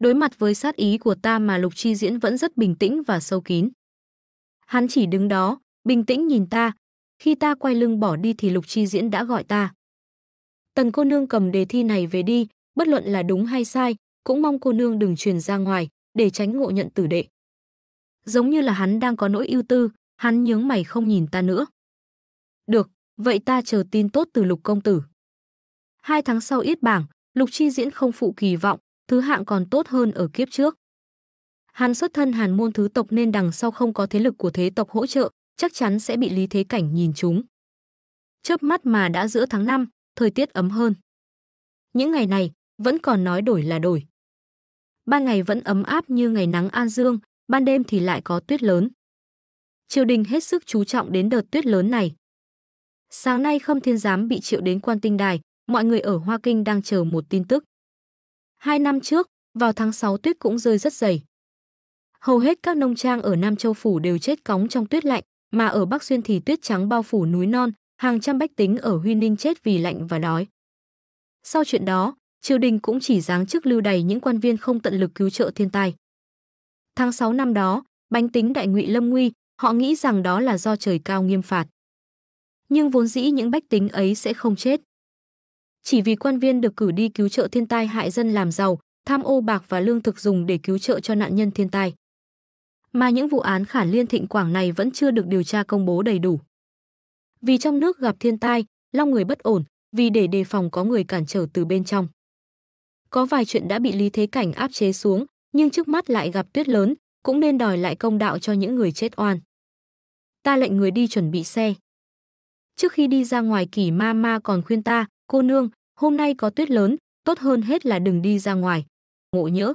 Đối mặt với sát ý của ta mà lục chi diễn vẫn rất bình tĩnh và sâu kín. Hắn chỉ đứng đó, bình tĩnh nhìn ta, khi ta quay lưng bỏ đi thì Lục Chi Diễn đã gọi ta. Tần cô nương cầm đề thi này về đi, bất luận là đúng hay sai, cũng mong cô nương đừng truyền ra ngoài, để tránh ngộ nhận tử đệ. Giống như là hắn đang có nỗi ưu tư, hắn nhướng mày không nhìn ta nữa. Được, vậy ta chờ tin tốt từ Lục công tử. Hai tháng sau ít bảng, Lục Chi Diễn không phụ kỳ vọng, thứ hạng còn tốt hơn ở kiếp trước. Hắn xuất thân Hàn môn thứ tộc nên đằng sau không có thế lực của thế tộc hỗ trợ, chắc chắn sẽ bị Lý Thế Cảnh nhìn chúng Chớp mắt mà đã giữa tháng 5, thời tiết ấm hơn. Những ngày này, vẫn còn nói đổi là đổi. Ban ngày vẫn ấm áp như ngày nắng An Dương, ban đêm thì lại có tuyết lớn. Triều đình hết sức chú trọng đến đợt tuyết lớn này. Sáng nay Khâm Thiên Giám bị triệu đến quan tinh đài, mọi người ở Hoa Kinh đang chờ một tin tức. Hai năm trước, vào tháng 6 tuyết cũng rơi rất dày. Hầu hết các nông trang ở Nam Châu Phủ đều chết cóng trong tuyết lạnh, mà ở Bắc Xuyên thì tuyết trắng bao phủ núi non, hàng trăm bách tính ở Huy Ninh chết vì lạnh và đói. Sau chuyện đó, triều đình cũng chỉ giáng chức lưu đày những quan viên không tận lực cứu trợ thiên tai. Tháng 6 năm đó, bánh tính đại ngụy Lâm Nguy, họ nghĩ rằng đó là do trời cao nghiêm phạt. Nhưng vốn dĩ những bách tính ấy sẽ không chết. Chỉ vì quan viên được cử đi cứu trợ thiên tai hại dân làm giàu, tham ô bạc và lương thực dùng để cứu trợ cho nạn nhân thiên tai mà những vụ án khản liên thịnh quảng này vẫn chưa được điều tra công bố đầy đủ. Vì trong nước gặp thiên tai, long người bất ổn, vì để đề phòng có người cản trở từ bên trong. Có vài chuyện đã bị Lý Thế Cảnh áp chế xuống, nhưng trước mắt lại gặp tuyết lớn, cũng nên đòi lại công đạo cho những người chết oan. Ta lệnh người đi chuẩn bị xe. Trước khi đi ra ngoài kỷ ma ma còn khuyên ta, cô nương, hôm nay có tuyết lớn, tốt hơn hết là đừng đi ra ngoài. Ngộ nhỡ.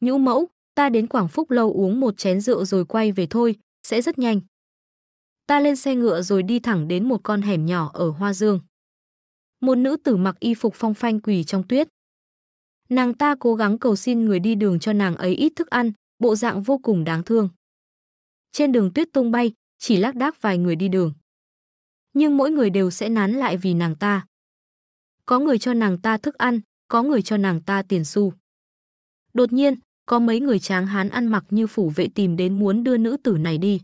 Nhũ mẫu, Ta đến Quảng Phúc lâu uống một chén rượu rồi quay về thôi, sẽ rất nhanh. Ta lên xe ngựa rồi đi thẳng đến một con hẻm nhỏ ở Hoa Dương. Một nữ tử mặc y phục phong phanh quỳ trong tuyết. Nàng ta cố gắng cầu xin người đi đường cho nàng ấy ít thức ăn, bộ dạng vô cùng đáng thương. Trên đường tuyết tung bay, chỉ lác đác vài người đi đường. Nhưng mỗi người đều sẽ nán lại vì nàng ta. Có người cho nàng ta thức ăn, có người cho nàng ta tiền xu. Đột nhiên, có mấy người tráng hán ăn mặc như phủ vệ tìm đến muốn đưa nữ tử này đi.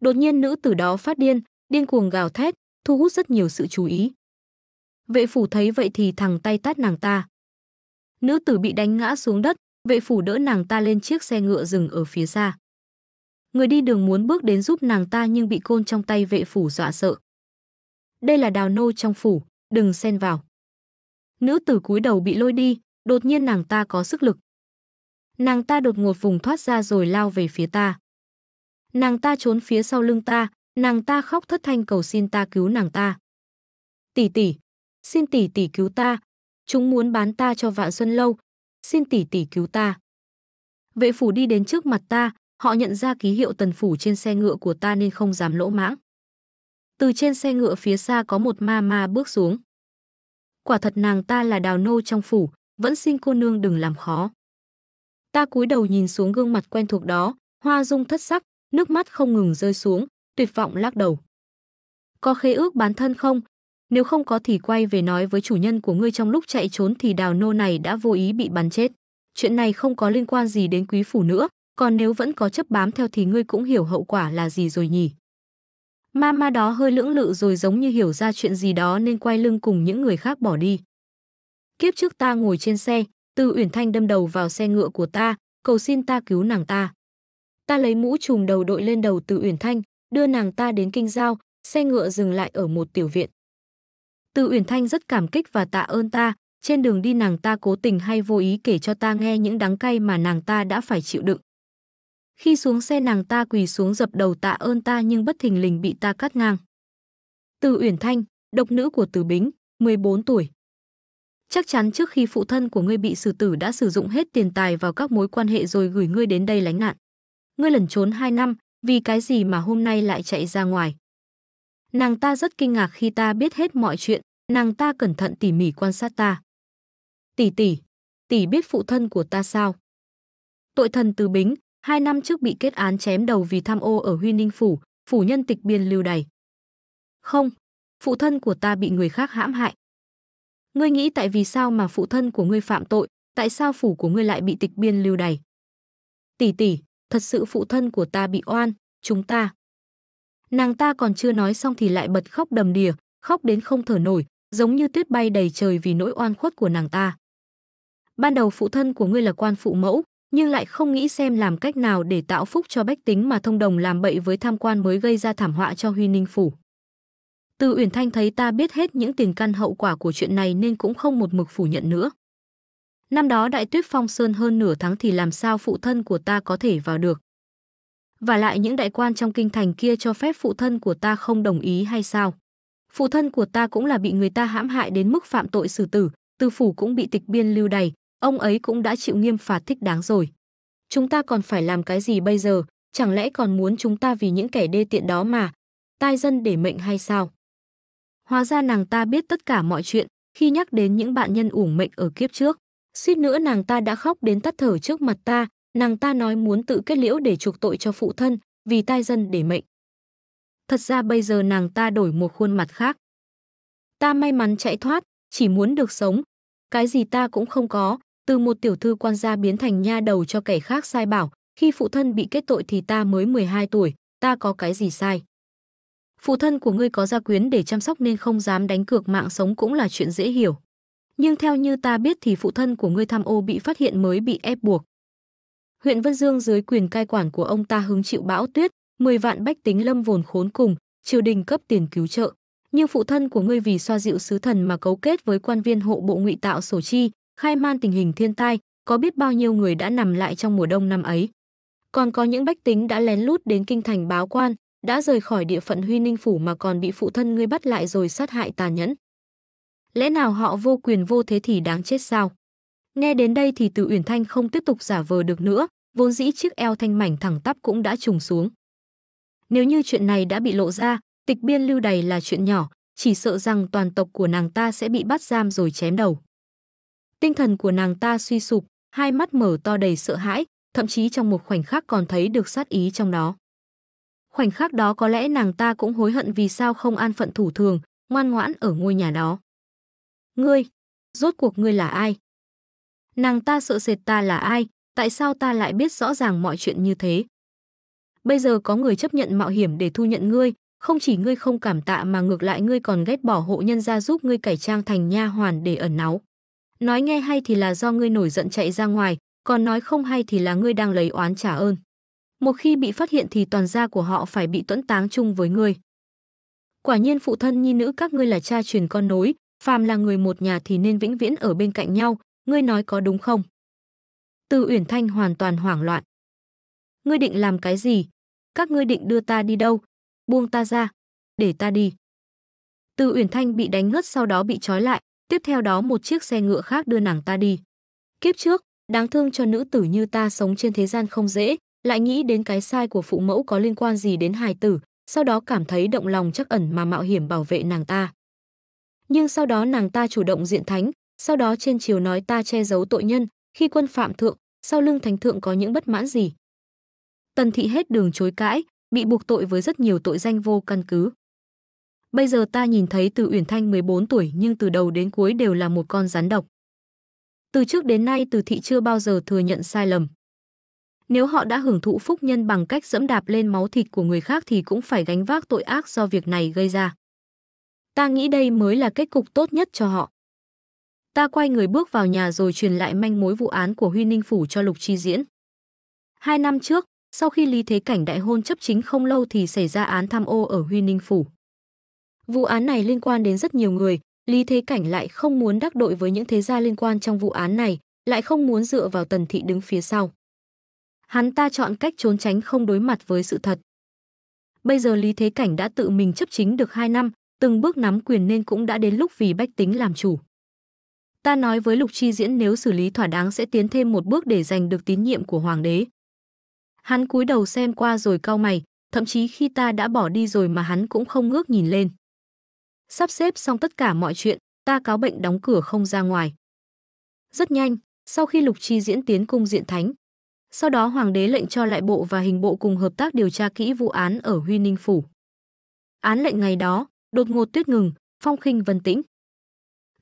Đột nhiên nữ tử đó phát điên, điên cuồng gào thét, thu hút rất nhiều sự chú ý. Vệ phủ thấy vậy thì thằng tay tát nàng ta. Nữ tử bị đánh ngã xuống đất, vệ phủ đỡ nàng ta lên chiếc xe ngựa dừng ở phía xa. Người đi đường muốn bước đến giúp nàng ta nhưng bị côn trong tay vệ phủ dọa sợ. Đây là đào nô trong phủ, đừng xen vào. Nữ tử cúi đầu bị lôi đi, đột nhiên nàng ta có sức lực, Nàng ta đột ngột vùng thoát ra rồi lao về phía ta. Nàng ta trốn phía sau lưng ta, nàng ta khóc thất thanh cầu xin ta cứu nàng ta. Tỷ tỷ, xin tỷ tỷ cứu ta, chúng muốn bán ta cho vạn xuân lâu, xin tỷ tỷ cứu ta. Vệ phủ đi đến trước mặt ta, họ nhận ra ký hiệu tần phủ trên xe ngựa của ta nên không dám lỗ mãng. Từ trên xe ngựa phía xa có một ma ma bước xuống. Quả thật nàng ta là đào nô trong phủ, vẫn xin cô nương đừng làm khó. Ta cúi đầu nhìn xuống gương mặt quen thuộc đó, hoa dung thất sắc, nước mắt không ngừng rơi xuống, tuyệt vọng lắc đầu. Có khế ước bán thân không? Nếu không có thì quay về nói với chủ nhân của ngươi trong lúc chạy trốn thì đào nô này đã vô ý bị bắn chết. Chuyện này không có liên quan gì đến quý phủ nữa, còn nếu vẫn có chấp bám theo thì ngươi cũng hiểu hậu quả là gì rồi nhỉ. Ma ma đó hơi lưỡng lự rồi giống như hiểu ra chuyện gì đó nên quay lưng cùng những người khác bỏ đi. Kiếp trước ta ngồi trên xe, Tư Uyển Thanh đâm đầu vào xe ngựa của ta, cầu xin ta cứu nàng ta. Ta lấy mũ trùm đầu đội lên đầu Từ Uyển Thanh, đưa nàng ta đến kinh giao, xe ngựa dừng lại ở một tiểu viện. Từ Uyển Thanh rất cảm kích và tạ ơn ta, trên đường đi nàng ta cố tình hay vô ý kể cho ta nghe những đắng cay mà nàng ta đã phải chịu đựng. Khi xuống xe nàng ta quỳ xuống dập đầu tạ ơn ta nhưng bất thình lình bị ta cắt ngang. Từ Uyển Thanh, độc nữ của Từ Bính, 14 tuổi. Chắc chắn trước khi phụ thân của ngươi bị xử tử đã sử dụng hết tiền tài vào các mối quan hệ rồi gửi ngươi đến đây lánh nạn. Ngươi lẩn trốn 2 năm, vì cái gì mà hôm nay lại chạy ra ngoài? Nàng ta rất kinh ngạc khi ta biết hết mọi chuyện, nàng ta cẩn thận tỉ mỉ quan sát ta. Tỷ tỷ, tỷ biết phụ thân của ta sao? Tội thần Từ Bính, hai năm trước bị kết án chém đầu vì tham ô ở Huy Ninh Phủ, phủ nhân tịch biên lưu đày. Không, phụ thân của ta bị người khác hãm hại, Ngươi nghĩ tại vì sao mà phụ thân của ngươi phạm tội, tại sao phủ của ngươi lại bị tịch biên lưu đày? Tỷ tỷ, thật sự phụ thân của ta bị oan, chúng ta. Nàng ta còn chưa nói xong thì lại bật khóc đầm đìa, khóc đến không thở nổi, giống như tuyết bay đầy trời vì nỗi oan khuất của nàng ta. Ban đầu phụ thân của ngươi là quan phụ mẫu, nhưng lại không nghĩ xem làm cách nào để tạo phúc cho bách tính mà thông đồng làm bậy với tham quan mới gây ra thảm họa cho Huy Ninh Phủ. Từ Uyển Thanh thấy ta biết hết những tiền căn hậu quả của chuyện này nên cũng không một mực phủ nhận nữa. Năm đó đại tuyết phong sơn hơn nửa tháng thì làm sao phụ thân của ta có thể vào được. Và lại những đại quan trong kinh thành kia cho phép phụ thân của ta không đồng ý hay sao? Phụ thân của ta cũng là bị người ta hãm hại đến mức phạm tội xử tử, tư phủ cũng bị tịch biên lưu đày, ông ấy cũng đã chịu nghiêm phạt thích đáng rồi. Chúng ta còn phải làm cái gì bây giờ, chẳng lẽ còn muốn chúng ta vì những kẻ đê tiện đó mà, tai dân để mệnh hay sao? Hóa ra nàng ta biết tất cả mọi chuyện khi nhắc đến những bạn nhân ủng mệnh ở kiếp trước. Suýt nữa nàng ta đã khóc đến tắt thở trước mặt ta, nàng ta nói muốn tự kết liễu để chuộc tội cho phụ thân, vì tai dân để mệnh. Thật ra bây giờ nàng ta đổi một khuôn mặt khác. Ta may mắn chạy thoát, chỉ muốn được sống. Cái gì ta cũng không có, từ một tiểu thư quan gia biến thành nha đầu cho kẻ khác sai bảo, khi phụ thân bị kết tội thì ta mới 12 tuổi, ta có cái gì sai phụ thân của ngươi có gia quyến để chăm sóc nên không dám đánh cược mạng sống cũng là chuyện dễ hiểu. Nhưng theo như ta biết thì phụ thân của ngươi tham ô bị phát hiện mới bị ép buộc. Huyện Vân Dương dưới quyền cai quản của ông ta hứng chịu bão tuyết, 10 vạn bách tính lâm vồn khốn cùng, triều đình cấp tiền cứu trợ. Nhưng phụ thân của ngươi vì xoa dịu sứ thần mà cấu kết với quan viên hộ bộ ngụy tạo sổ chi, khai man tình hình thiên tai, có biết bao nhiêu người đã nằm lại trong mùa đông năm ấy. Còn có những bách tính đã lén lút đến kinh thành báo quan, đã rời khỏi địa phận Huy Ninh phủ mà còn bị phụ thân ngươi bắt lại rồi sát hại tàn nhẫn. Lẽ nào họ vô quyền vô thế thì đáng chết sao? Nghe đến đây thì Từ Uyển Thanh không tiếp tục giả vờ được nữa, vốn dĩ chiếc eo thanh mảnh thẳng tắp cũng đã trùng xuống. Nếu như chuyện này đã bị lộ ra, tịch biên lưu đầy là chuyện nhỏ, chỉ sợ rằng toàn tộc của nàng ta sẽ bị bắt giam rồi chém đầu. Tinh thần của nàng ta suy sụp, hai mắt mở to đầy sợ hãi, thậm chí trong một khoảnh khắc còn thấy được sát ý trong đó. Khoảnh khắc đó có lẽ nàng ta cũng hối hận vì sao không an phận thủ thường, ngoan ngoãn ở ngôi nhà đó. Ngươi, rốt cuộc ngươi là ai? Nàng ta sợ sệt ta là ai, tại sao ta lại biết rõ ràng mọi chuyện như thế? Bây giờ có người chấp nhận mạo hiểm để thu nhận ngươi, không chỉ ngươi không cảm tạ mà ngược lại ngươi còn ghét bỏ hộ nhân ra giúp ngươi cải trang thành nha hoàn để ẩn náu. Nói nghe hay thì là do ngươi nổi giận chạy ra ngoài, còn nói không hay thì là ngươi đang lấy oán trả ơn. Một khi bị phát hiện thì toàn gia của họ phải bị tuẫn táng chung với ngươi. Quả nhiên phụ thân nhi nữ các ngươi là cha truyền con nối, phàm là người một nhà thì nên vĩnh viễn ở bên cạnh nhau, ngươi nói có đúng không? Từ Uyển Thanh hoàn toàn hoảng loạn. Ngươi định làm cái gì? Các ngươi định đưa ta đi đâu? Buông ta ra, để ta đi. Từ Uyển Thanh bị đánh ngất sau đó bị trói lại, tiếp theo đó một chiếc xe ngựa khác đưa nàng ta đi. Kiếp trước, đáng thương cho nữ tử như ta sống trên thế gian không dễ, lại nghĩ đến cái sai của phụ mẫu có liên quan gì đến hài tử, sau đó cảm thấy động lòng chắc ẩn mà mạo hiểm bảo vệ nàng ta. Nhưng sau đó nàng ta chủ động diện thánh, sau đó trên chiều nói ta che giấu tội nhân, khi quân phạm thượng, sau lưng thánh thượng có những bất mãn gì. Tần thị hết đường chối cãi, bị buộc tội với rất nhiều tội danh vô căn cứ. Bây giờ ta nhìn thấy Từ Uyển Thanh 14 tuổi nhưng từ đầu đến cuối đều là một con rắn độc. Từ trước đến nay Từ thị chưa bao giờ thừa nhận sai lầm. Nếu họ đã hưởng thụ phúc nhân bằng cách dẫm đạp lên máu thịt của người khác thì cũng phải gánh vác tội ác do việc này gây ra. Ta nghĩ đây mới là kết cục tốt nhất cho họ. Ta quay người bước vào nhà rồi truyền lại manh mối vụ án của Huy Ninh Phủ cho Lục Chi Diễn. Hai năm trước, sau khi Lý Thế Cảnh đại hôn chấp chính không lâu thì xảy ra án tham ô ở Huy Ninh Phủ. Vụ án này liên quan đến rất nhiều người, Lý Thế Cảnh lại không muốn đắc đội với những thế gia liên quan trong vụ án này, lại không muốn dựa vào Tần Thị đứng phía sau. Hắn ta chọn cách trốn tránh không đối mặt với sự thật. Bây giờ Lý Thế Cảnh đã tự mình chấp chính được 2 năm, từng bước nắm quyền nên cũng đã đến lúc vì bách tính làm chủ. Ta nói với Lục Chi Diễn nếu xử lý thỏa đáng sẽ tiến thêm một bước để giành được tín nhiệm của Hoàng đế. Hắn cúi đầu xem qua rồi cau mày, thậm chí khi ta đã bỏ đi rồi mà hắn cũng không ngước nhìn lên. Sắp xếp xong tất cả mọi chuyện, ta cáo bệnh đóng cửa không ra ngoài. Rất nhanh, sau khi Lục Chi Diễn tiến cung diện thánh, sau đó hoàng đế lệnh cho lại bộ và hình bộ cùng hợp tác điều tra kỹ vụ án ở Huy Ninh phủ. Án lệnh ngày đó, đột ngột tuyết ngừng, phong khinh vân tĩnh.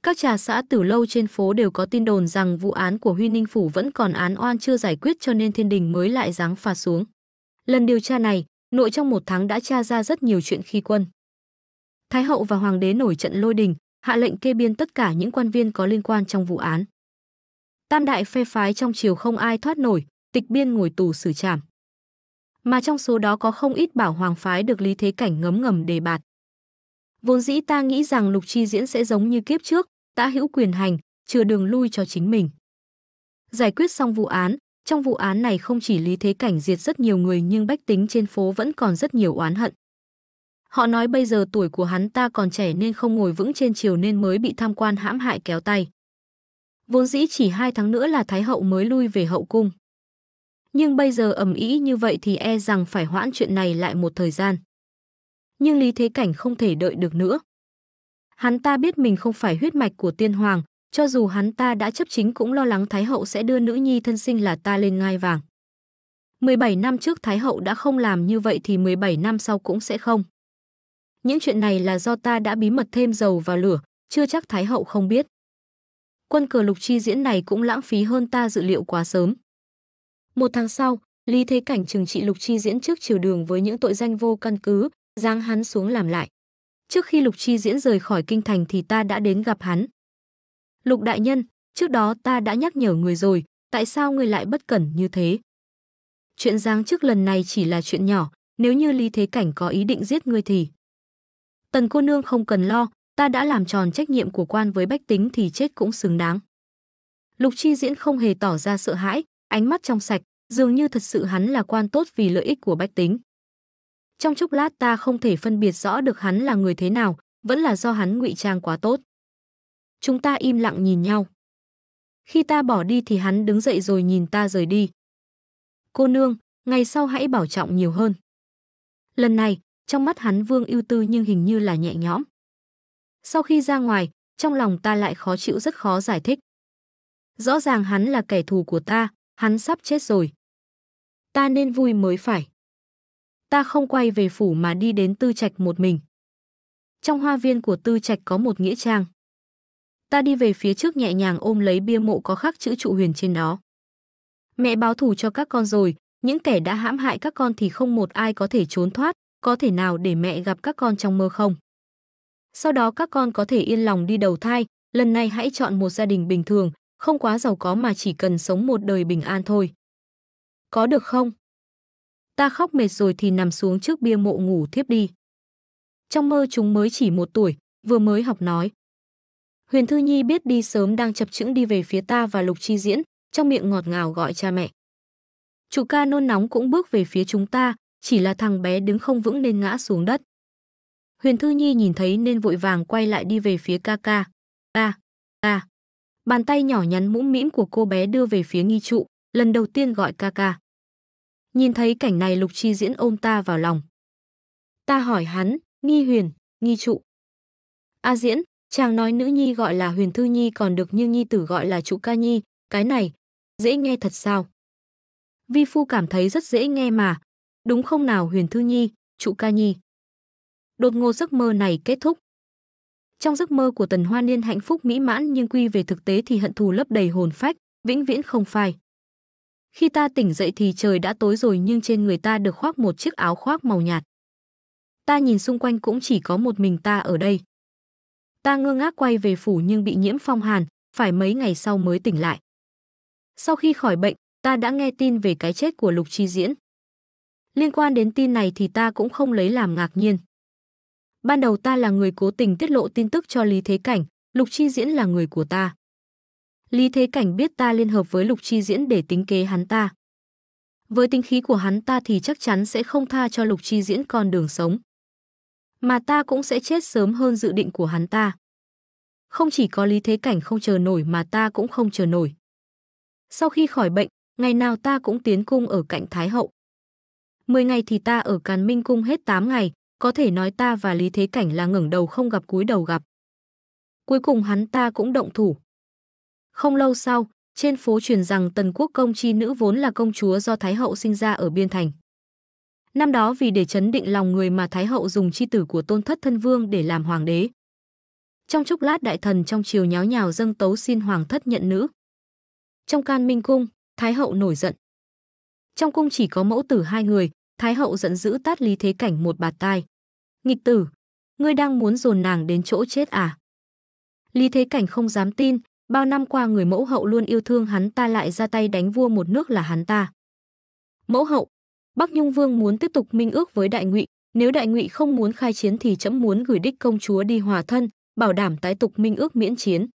Các trà xã từ lâu trên phố đều có tin đồn rằng vụ án của Huy Ninh phủ vẫn còn án oan chưa giải quyết cho nên thiên đình mới lại giáng phạt xuống. Lần điều tra này, nội trong một tháng đã tra ra rất nhiều chuyện khi quân. Thái hậu và hoàng đế nổi trận lôi đình, hạ lệnh kê biên tất cả những quan viên có liên quan trong vụ án. Tam đại phe phái trong triều không ai thoát nổi, tịch biên ngồi tù xử trảm. Mà trong số đó có không ít bảo hoàng phái được Lý Thế Cảnh ngấm ngầm đề bạt. Vốn dĩ ta nghĩ rằng lục chi diễn sẽ giống như kiếp trước, đã hữu quyền hành, chừa đường lui cho chính mình. Giải quyết xong vụ án, trong vụ án này không chỉ Lý Thế Cảnh diệt rất nhiều người nhưng bách tính trên phố vẫn còn rất nhiều oán hận. Họ nói bây giờ tuổi của hắn ta còn trẻ nên không ngồi vững trên chiều nên mới bị tham quan hãm hại kéo tay. Vốn dĩ chỉ hai tháng nữa là Thái Hậu mới lui về hậu cung nhưng bây giờ ầm ĩ như vậy thì e rằng phải hoãn chuyện này lại một thời gian. Nhưng Lý Thế Cảnh không thể đợi được nữa. Hắn ta biết mình không phải huyết mạch của tiên hoàng, cho dù hắn ta đã chấp chính cũng lo lắng Thái Hậu sẽ đưa nữ nhi thân sinh là ta lên ngai vàng. 17 năm trước Thái Hậu đã không làm như vậy thì 17 năm sau cũng sẽ không. Những chuyện này là do ta đã bí mật thêm dầu vào lửa, chưa chắc Thái Hậu không biết. Quân cờ lục chi diễn này cũng lãng phí hơn ta dự liệu quá sớm. Một tháng sau, Lý Thế Cảnh trừng trị Lục Chi diễn trước triều đường với những tội danh vô căn cứ, giáng hắn xuống làm lại. Trước khi Lục Chi diễn rời khỏi kinh thành thì ta đã đến gặp hắn. Lục đại nhân, trước đó ta đã nhắc nhở người rồi, tại sao người lại bất cẩn như thế? Chuyện giáng trước lần này chỉ là chuyện nhỏ, nếu như Lý Thế Cảnh có ý định giết ngươi thì... Tần cô nương không cần lo, ta đã làm tròn trách nhiệm của quan với bách tính thì chết cũng xứng đáng. Lục Chi Diễn không hề tỏ ra sợ hãi, ánh mắt trong sạch, dường như thật sự hắn là quan tốt vì lợi ích của bách tính. Trong chốc lát ta không thể phân biệt rõ được hắn là người thế nào, vẫn là do hắn ngụy trang quá tốt. Chúng ta im lặng nhìn nhau. Khi ta bỏ đi thì hắn đứng dậy rồi nhìn ta rời đi. Cô nương, ngày sau hãy bảo trọng nhiều hơn. Lần này, trong mắt hắn vương ưu tư nhưng hình như là nhẹ nhõm. Sau khi ra ngoài, trong lòng ta lại khó chịu rất khó giải thích. Rõ ràng hắn là kẻ thù của ta, hắn sắp chết rồi. Ta nên vui mới phải. Ta không quay về phủ mà đi đến tư trạch một mình. Trong hoa viên của tư trạch có một nghĩa trang. Ta đi về phía trước nhẹ nhàng ôm lấy bia mộ có khắc chữ trụ huyền trên đó. Mẹ báo thù cho các con rồi, những kẻ đã hãm hại các con thì không một ai có thể trốn thoát, có thể nào để mẹ gặp các con trong mơ không? Sau đó các con có thể yên lòng đi đầu thai, lần này hãy chọn một gia đình bình thường, không quá giàu có mà chỉ cần sống một đời bình an thôi. Có được không? Ta khóc mệt rồi thì nằm xuống trước bia mộ ngủ thiếp đi. Trong mơ chúng mới chỉ một tuổi, vừa mới học nói. Huyền Thư Nhi biết đi sớm đang chập chững đi về phía ta và Lục Chi Diễn, trong miệng ngọt ngào gọi cha mẹ. Chủ ca nôn nóng cũng bước về phía chúng ta, chỉ là thằng bé đứng không vững nên ngã xuống đất. Huyền Thư Nhi nhìn thấy nên vội vàng quay lại đi về phía ca ca. Ca, ca. Bàn tay nhỏ nhắn mũm mĩm của cô bé đưa về phía nghi trụ, lần đầu tiên gọi ca ca. Nhìn thấy cảnh này Lục Chi Diễn ôm ta vào lòng. Ta hỏi hắn, nghi huyền, nghi trụ. A Diễn, chàng nói nữ nhi gọi là huyền thư nhi còn được như nhi tử gọi là trụ ca nhi, cái này, dễ nghe thật sao? Vi Phu cảm thấy rất dễ nghe mà, đúng không nào huyền thư nhi, trụ ca nhi. Đột ngột giấc mơ này kết thúc, trong giấc mơ của Tần Hoa Niên hạnh phúc mỹ mãn nhưng quy về thực tế thì hận thù lấp đầy hồn phách, vĩnh viễn không phai. Khi ta tỉnh dậy thì trời đã tối rồi nhưng trên người ta được khoác một chiếc áo khoác màu nhạt. Ta nhìn xung quanh cũng chỉ có một mình ta ở đây. Ta ngơ ngác quay về phủ nhưng bị nhiễm phong hàn, phải mấy ngày sau mới tỉnh lại. Sau khi khỏi bệnh, ta đã nghe tin về cái chết của Lục Chi Diễn. Liên quan đến tin này thì ta cũng không lấy làm ngạc nhiên ban đầu ta là người cố tình tiết lộ tin tức cho Lý Thế Cảnh, Lục Chi Diễn là người của ta. Lý Thế Cảnh biết ta liên hợp với Lục Chi Diễn để tính kế hắn ta. Với tính khí của hắn ta thì chắc chắn sẽ không tha cho Lục Chi Diễn con đường sống. Mà ta cũng sẽ chết sớm hơn dự định của hắn ta. Không chỉ có Lý Thế Cảnh không chờ nổi mà ta cũng không chờ nổi. Sau khi khỏi bệnh, ngày nào ta cũng tiến cung ở cạnh Thái Hậu. Mười ngày thì ta ở Càn Minh Cung hết tám ngày, có thể nói ta và Lý Thế Cảnh là ngẩng đầu không gặp cúi đầu gặp. Cuối cùng hắn ta cũng động thủ. Không lâu sau, trên phố truyền rằng Tần Quốc Công Chi Nữ vốn là công chúa do Thái Hậu sinh ra ở Biên Thành. Năm đó vì để chấn định lòng người mà Thái Hậu dùng chi tử của tôn thất thân vương để làm hoàng đế. Trong chốc lát đại thần trong triều nháo nhào dâng tấu xin hoàng thất nhận nữ. Trong can minh cung, Thái Hậu nổi giận. Trong cung chỉ có mẫu tử hai người, Thái Hậu giận dữ tát Lý Thế Cảnh một bạt tai. Nghịch tử, ngươi đang muốn dồn nàng đến chỗ chết à? Lý Thế Cảnh không dám tin, bao năm qua người mẫu hậu luôn yêu thương hắn ta lại ra tay đánh vua một nước là hắn ta. Mẫu hậu, Bắc Nhung Vương muốn tiếp tục minh ước với Đại Ngụy, nếu Đại Ngụy không muốn khai chiến thì chấm muốn gửi đích công chúa đi hòa thân, bảo đảm tái tục minh ước miễn chiến.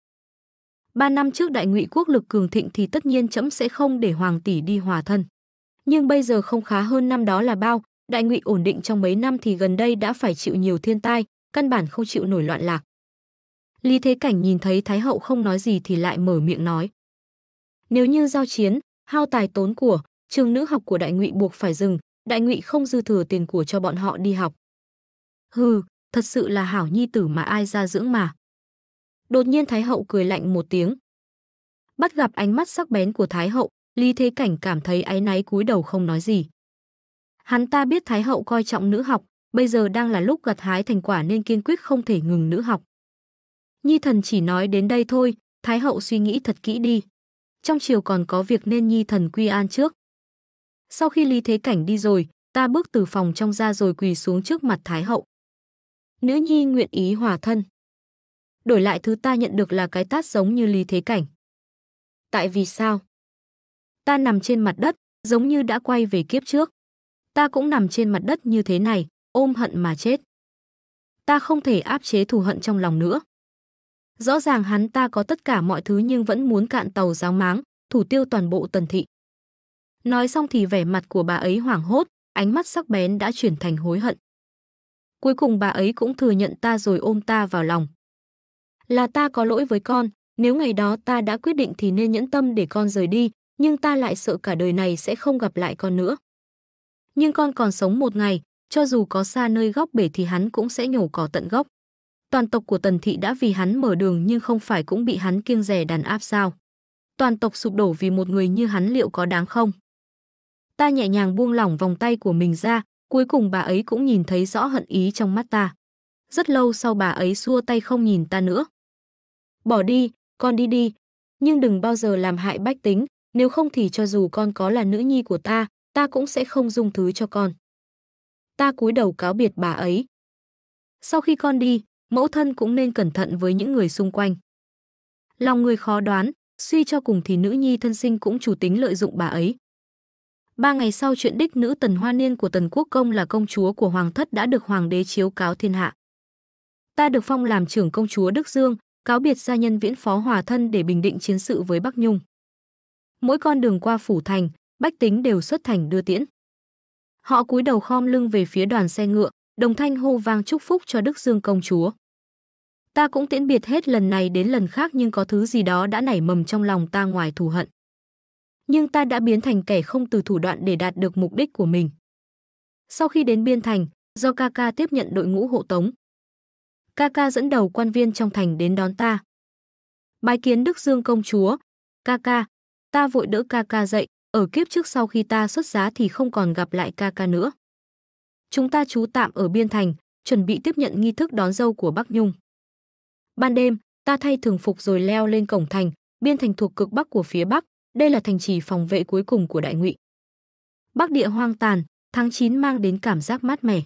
Ba năm trước Đại Ngụy quốc lực cường thịnh thì tất nhiên chấm sẽ không để hoàng tỷ đi hòa thân. Nhưng bây giờ không khá hơn năm đó là bao, đại ngụy ổn định trong mấy năm thì gần đây đã phải chịu nhiều thiên tai, căn bản không chịu nổi loạn lạc. Lý Thế Cảnh nhìn thấy Thái Hậu không nói gì thì lại mở miệng nói. Nếu như giao chiến, hao tài tốn của, trường nữ học của đại ngụy buộc phải dừng, đại ngụy không dư thừa tiền của cho bọn họ đi học. Hừ, thật sự là hảo nhi tử mà ai ra dưỡng mà. Đột nhiên Thái Hậu cười lạnh một tiếng. Bắt gặp ánh mắt sắc bén của Thái Hậu, Lý Thế Cảnh cảm thấy áy náy cúi đầu không nói gì. Hắn ta biết Thái hậu coi trọng nữ học, bây giờ đang là lúc gặt hái thành quả nên kiên quyết không thể ngừng nữ học. Nhi thần chỉ nói đến đây thôi, Thái hậu suy nghĩ thật kỹ đi. Trong chiều còn có việc nên Nhi thần quy an trước. Sau khi Lý Thế Cảnh đi rồi, ta bước từ phòng trong ra rồi quỳ xuống trước mặt Thái hậu. Nữ nhi nguyện ý hòa thân. Đổi lại thứ ta nhận được là cái tát giống như Lý Thế Cảnh. Tại vì sao? Ta nằm trên mặt đất, giống như đã quay về kiếp trước ta cũng nằm trên mặt đất như thế này, ôm hận mà chết. Ta không thể áp chế thù hận trong lòng nữa. Rõ ràng hắn ta có tất cả mọi thứ nhưng vẫn muốn cạn tàu giáo máng, thủ tiêu toàn bộ tần thị. Nói xong thì vẻ mặt của bà ấy hoảng hốt, ánh mắt sắc bén đã chuyển thành hối hận. Cuối cùng bà ấy cũng thừa nhận ta rồi ôm ta vào lòng. Là ta có lỗi với con, nếu ngày đó ta đã quyết định thì nên nhẫn tâm để con rời đi, nhưng ta lại sợ cả đời này sẽ không gặp lại con nữa nhưng con còn sống một ngày, cho dù có xa nơi góc bể thì hắn cũng sẽ nhổ cỏ tận gốc. Toàn tộc của Tần Thị đã vì hắn mở đường nhưng không phải cũng bị hắn kiêng rẻ đàn áp sao. Toàn tộc sụp đổ vì một người như hắn liệu có đáng không? Ta nhẹ nhàng buông lỏng vòng tay của mình ra, cuối cùng bà ấy cũng nhìn thấy rõ hận ý trong mắt ta. Rất lâu sau bà ấy xua tay không nhìn ta nữa. Bỏ đi, con đi đi, nhưng đừng bao giờ làm hại bách tính, nếu không thì cho dù con có là nữ nhi của ta, ta cũng sẽ không dung thứ cho con. Ta cúi đầu cáo biệt bà ấy. Sau khi con đi, mẫu thân cũng nên cẩn thận với những người xung quanh. Lòng người khó đoán, suy cho cùng thì nữ nhi thân sinh cũng chủ tính lợi dụng bà ấy. Ba ngày sau chuyện đích nữ Tần Hoa Niên của Tần Quốc Công là công chúa của Hoàng Thất đã được Hoàng đế chiếu cáo thiên hạ. Ta được phong làm trưởng công chúa Đức Dương, cáo biệt gia nhân viễn phó hòa thân để bình định chiến sự với Bắc Nhung. Mỗi con đường qua phủ thành, bách tính đều xuất thành đưa tiễn. Họ cúi đầu khom lưng về phía đoàn xe ngựa, đồng thanh hô vang chúc phúc cho Đức Dương công chúa. Ta cũng tiễn biệt hết lần này đến lần khác nhưng có thứ gì đó đã nảy mầm trong lòng ta ngoài thù hận. Nhưng ta đã biến thành kẻ không từ thủ đoạn để đạt được mục đích của mình. Sau khi đến biên thành, do Kaka tiếp nhận đội ngũ hộ tống. Kaka dẫn đầu quan viên trong thành đến đón ta. Bái kiến Đức Dương công chúa, Kaka, ta vội đỡ Kaka dậy, ở kiếp trước sau khi ta xuất giá thì không còn gặp lại ca ca nữa. Chúng ta trú tạm ở Biên Thành, chuẩn bị tiếp nhận nghi thức đón dâu của Bắc Nhung. Ban đêm, ta thay thường phục rồi leo lên cổng thành, Biên Thành thuộc cực Bắc của phía Bắc, đây là thành trì phòng vệ cuối cùng của Đại Ngụy. Bắc địa hoang tàn, tháng 9 mang đến cảm giác mát mẻ.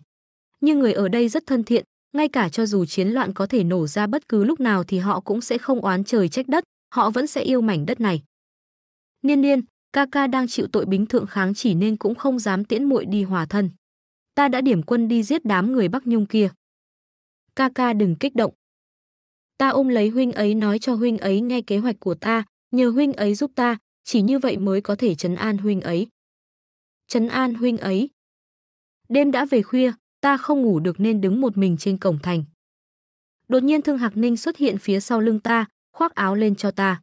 Nhưng người ở đây rất thân thiện, ngay cả cho dù chiến loạn có thể nổ ra bất cứ lúc nào thì họ cũng sẽ không oán trời trách đất, họ vẫn sẽ yêu mảnh đất này. Niên niên, ca ca đang chịu tội bính thượng kháng chỉ nên cũng không dám tiễn muội đi hòa thân. Ta đã điểm quân đi giết đám người Bắc Nhung kia. Ca ca đừng kích động. Ta ôm lấy huynh ấy nói cho huynh ấy nghe kế hoạch của ta, nhờ huynh ấy giúp ta, chỉ như vậy mới có thể trấn an huynh ấy. Trấn an huynh ấy. Đêm đã về khuya, ta không ngủ được nên đứng một mình trên cổng thành. Đột nhiên Thương Hạc Ninh xuất hiện phía sau lưng ta, khoác áo lên cho ta.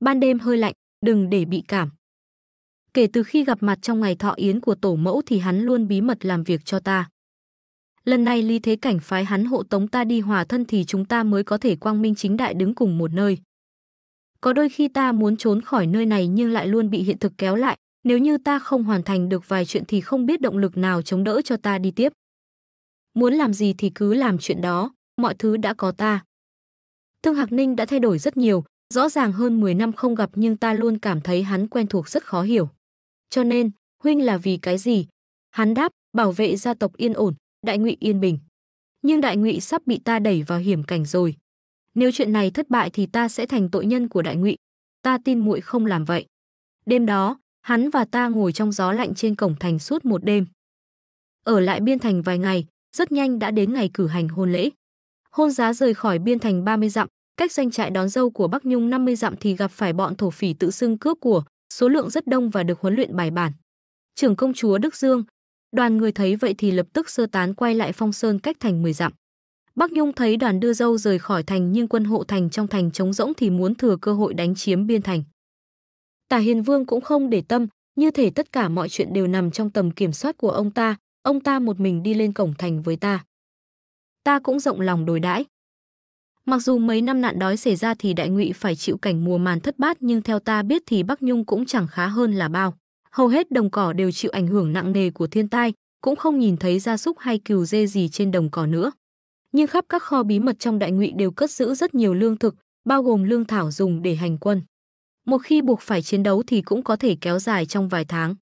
Ban đêm hơi lạnh, đừng để bị cảm. Kể từ khi gặp mặt trong ngày thọ yến của tổ mẫu thì hắn luôn bí mật làm việc cho ta. Lần này Lý Thế Cảnh phái hắn hộ tống ta đi hòa thân thì chúng ta mới có thể quang minh chính đại đứng cùng một nơi. Có đôi khi ta muốn trốn khỏi nơi này nhưng lại luôn bị hiện thực kéo lại, nếu như ta không hoàn thành được vài chuyện thì không biết động lực nào chống đỡ cho ta đi tiếp. Muốn làm gì thì cứ làm chuyện đó, mọi thứ đã có ta. Thương Hạc Ninh đã thay đổi rất nhiều, Rõ ràng hơn 10 năm không gặp nhưng ta luôn cảm thấy hắn quen thuộc rất khó hiểu. Cho nên, huynh là vì cái gì? Hắn đáp, bảo vệ gia tộc yên ổn, đại ngụy yên bình. Nhưng đại ngụy sắp bị ta đẩy vào hiểm cảnh rồi. Nếu chuyện này thất bại thì ta sẽ thành tội nhân của đại ngụy. Ta tin muội không làm vậy. Đêm đó, hắn và ta ngồi trong gió lạnh trên cổng thành suốt một đêm. Ở lại biên thành vài ngày, rất nhanh đã đến ngày cử hành hôn lễ. Hôn giá rời khỏi biên thành 30 dặm, cách doanh trại đón dâu của Bắc Nhung 50 dặm thì gặp phải bọn thổ phỉ tự xưng cướp của, số lượng rất đông và được huấn luyện bài bản. Trưởng công chúa Đức Dương, đoàn người thấy vậy thì lập tức sơ tán quay lại Phong Sơn cách thành 10 dặm. Bắc Nhung thấy đoàn đưa dâu rời khỏi thành nhưng quân hộ thành trong thành trống rỗng thì muốn thừa cơ hội đánh chiếm biên thành. Tả Hiền Vương cũng không để tâm, như thể tất cả mọi chuyện đều nằm trong tầm kiểm soát của ông ta, ông ta một mình đi lên cổng thành với ta. Ta cũng rộng lòng đối đãi, Mặc dù mấy năm nạn đói xảy ra thì Đại Ngụy phải chịu cảnh mùa màn thất bát nhưng theo ta biết thì Bắc Nhung cũng chẳng khá hơn là bao. Hầu hết đồng cỏ đều chịu ảnh hưởng nặng nề của thiên tai, cũng không nhìn thấy gia súc hay cừu dê gì trên đồng cỏ nữa. Nhưng khắp các kho bí mật trong Đại Ngụy đều cất giữ rất nhiều lương thực, bao gồm lương thảo dùng để hành quân. Một khi buộc phải chiến đấu thì cũng có thể kéo dài trong vài tháng.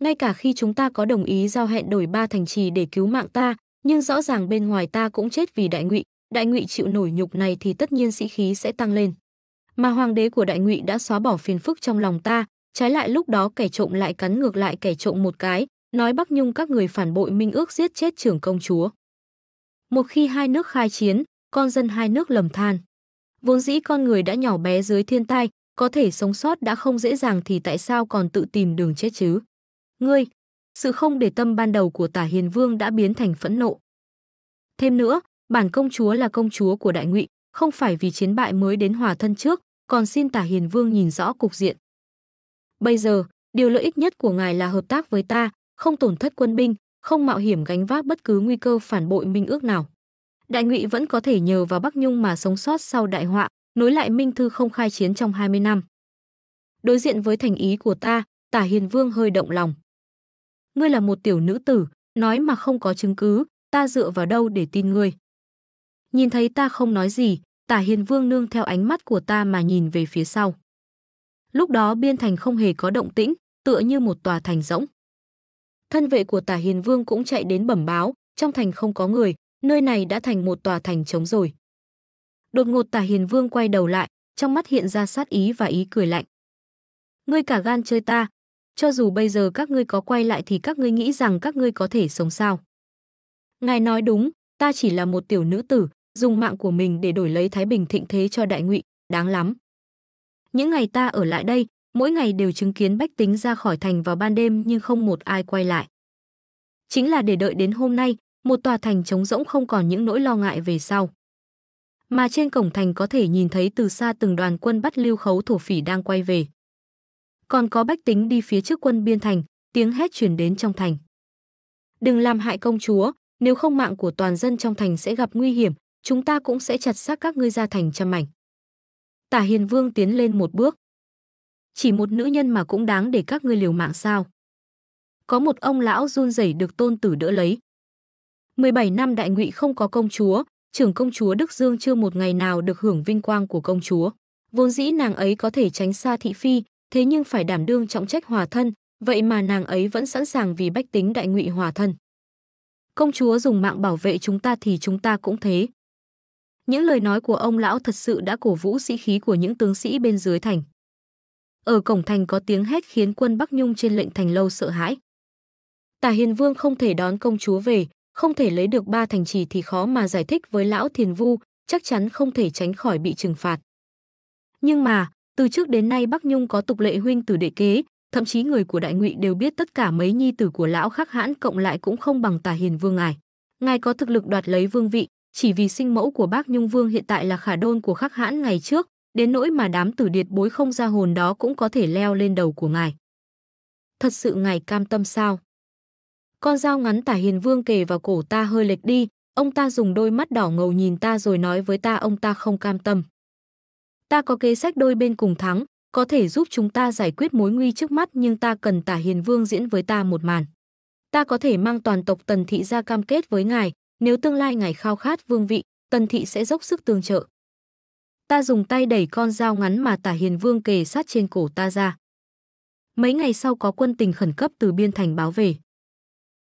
Ngay cả khi chúng ta có đồng ý giao hẹn đổi ba thành trì để cứu mạng ta, nhưng rõ ràng bên ngoài ta cũng chết vì đại ngụy, đại ngụy chịu nổi nhục này thì tất nhiên sĩ khí sẽ tăng lên. Mà hoàng đế của đại ngụy đã xóa bỏ phiền phức trong lòng ta, trái lại lúc đó kẻ trộm lại cắn ngược lại kẻ trộm một cái, nói Bắc Nhung các người phản bội Minh ước giết chết trưởng công chúa. Một khi hai nước khai chiến, con dân hai nước lầm than. Vốn dĩ con người đã nhỏ bé dưới thiên tai, có thể sống sót đã không dễ dàng thì tại sao còn tự tìm đường chết chứ? Ngươi, sự không để tâm ban đầu của tả hiền vương đã biến thành phẫn nộ. Thêm nữa, Bản công chúa là công chúa của Đại Ngụy, không phải vì chiến bại mới đến hòa thân trước, còn xin Tả Hiền Vương nhìn rõ cục diện. Bây giờ, điều lợi ích nhất của ngài là hợp tác với ta, không tổn thất quân binh, không mạo hiểm gánh vác bất cứ nguy cơ phản bội minh ước nào. Đại Ngụy vẫn có thể nhờ vào Bắc Nhung mà sống sót sau đại họa, nối lại Minh Thư không khai chiến trong 20 năm. Đối diện với thành ý của ta, Tả Hiền Vương hơi động lòng. Ngươi là một tiểu nữ tử, nói mà không có chứng cứ, ta dựa vào đâu để tin ngươi? Nhìn thấy ta không nói gì, tả hiền vương nương theo ánh mắt của ta mà nhìn về phía sau. Lúc đó biên thành không hề có động tĩnh, tựa như một tòa thành rỗng. Thân vệ của tả hiền vương cũng chạy đến bẩm báo, trong thành không có người, nơi này đã thành một tòa thành trống rồi. Đột ngột tả hiền vương quay đầu lại, trong mắt hiện ra sát ý và ý cười lạnh. Ngươi cả gan chơi ta, cho dù bây giờ các ngươi có quay lại thì các ngươi nghĩ rằng các ngươi có thể sống sao. Ngài nói đúng, ta chỉ là một tiểu nữ tử, dùng mạng của mình để đổi lấy thái bình thịnh thế cho đại ngụy đáng lắm những ngày ta ở lại đây mỗi ngày đều chứng kiến bách tính ra khỏi thành vào ban đêm nhưng không một ai quay lại chính là để đợi đến hôm nay một tòa thành trống rỗng không còn những nỗi lo ngại về sau mà trên cổng thành có thể nhìn thấy từ xa từng đoàn quân bắt lưu khấu thổ phỉ đang quay về còn có bách tính đi phía trước quân biên thành tiếng hét truyền đến trong thành đừng làm hại công chúa nếu không mạng của toàn dân trong thành sẽ gặp nguy hiểm chúng ta cũng sẽ chặt xác các ngươi ra thành trăm mảnh. Tả Hiền Vương tiến lên một bước. Chỉ một nữ nhân mà cũng đáng để các ngươi liều mạng sao. Có một ông lão run rẩy được tôn tử đỡ lấy. 17 năm đại ngụy không có công chúa, trưởng công chúa Đức Dương chưa một ngày nào được hưởng vinh quang của công chúa. Vốn dĩ nàng ấy có thể tránh xa thị phi, thế nhưng phải đảm đương trọng trách hòa thân, vậy mà nàng ấy vẫn sẵn sàng vì bách tính đại ngụy hòa thân. Công chúa dùng mạng bảo vệ chúng ta thì chúng ta cũng thế. Những lời nói của ông lão thật sự đã cổ vũ sĩ khí của những tướng sĩ bên dưới thành. Ở cổng thành có tiếng hét khiến quân Bắc Nhung trên lệnh thành lâu sợ hãi. Tả Hiền Vương không thể đón công chúa về, không thể lấy được ba thành trì thì khó mà giải thích với lão Thiền Vu, chắc chắn không thể tránh khỏi bị trừng phạt. Nhưng mà, từ trước đến nay Bắc Nhung có tục lệ huynh tử đệ kế, thậm chí người của đại ngụy đều biết tất cả mấy nhi tử của lão khắc hãn cộng lại cũng không bằng tả hiền vương ngài ngài có thực lực đoạt lấy vương vị chỉ vì sinh mẫu của bác Nhung Vương hiện tại là khả đôn của khắc hãn ngày trước, đến nỗi mà đám tử điệt bối không ra hồn đó cũng có thể leo lên đầu của ngài. Thật sự ngài cam tâm sao? Con dao ngắn tả hiền vương kề vào cổ ta hơi lệch đi, ông ta dùng đôi mắt đỏ ngầu nhìn ta rồi nói với ta ông ta không cam tâm. Ta có kế sách đôi bên cùng thắng, có thể giúp chúng ta giải quyết mối nguy trước mắt nhưng ta cần tả hiền vương diễn với ta một màn. Ta có thể mang toàn tộc tần thị ra cam kết với ngài, nếu tương lai ngài khao khát vương vị, Tần Thị sẽ dốc sức tương trợ. Ta dùng tay đẩy con dao ngắn mà tả hiền vương kề sát trên cổ ta ra. Mấy ngày sau có quân tình khẩn cấp từ Biên Thành báo về.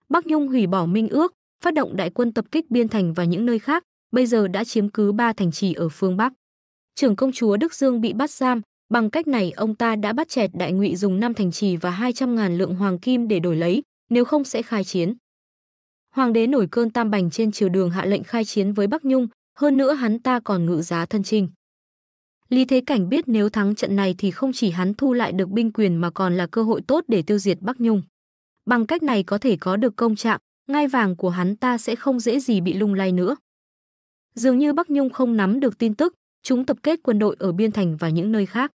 Bắc Nhung hủy bỏ minh ước, phát động đại quân tập kích Biên Thành và những nơi khác, bây giờ đã chiếm cứ ba thành trì ở phương Bắc. Trưởng công chúa Đức Dương bị bắt giam, bằng cách này ông ta đã bắt chẹt đại ngụy dùng năm thành trì và 200.000 lượng hoàng kim để đổi lấy, nếu không sẽ khai chiến. Hoàng đế nổi cơn tam bành trên triều đường hạ lệnh khai chiến với Bắc Nhung, hơn nữa hắn ta còn ngự giá thân trinh. Lý Thế Cảnh biết nếu thắng trận này thì không chỉ hắn thu lại được binh quyền mà còn là cơ hội tốt để tiêu diệt Bắc Nhung. Bằng cách này có thể có được công trạng, ngai vàng của hắn ta sẽ không dễ gì bị lung lay nữa. Dường như Bắc Nhung không nắm được tin tức, chúng tập kết quân đội ở biên thành và những nơi khác.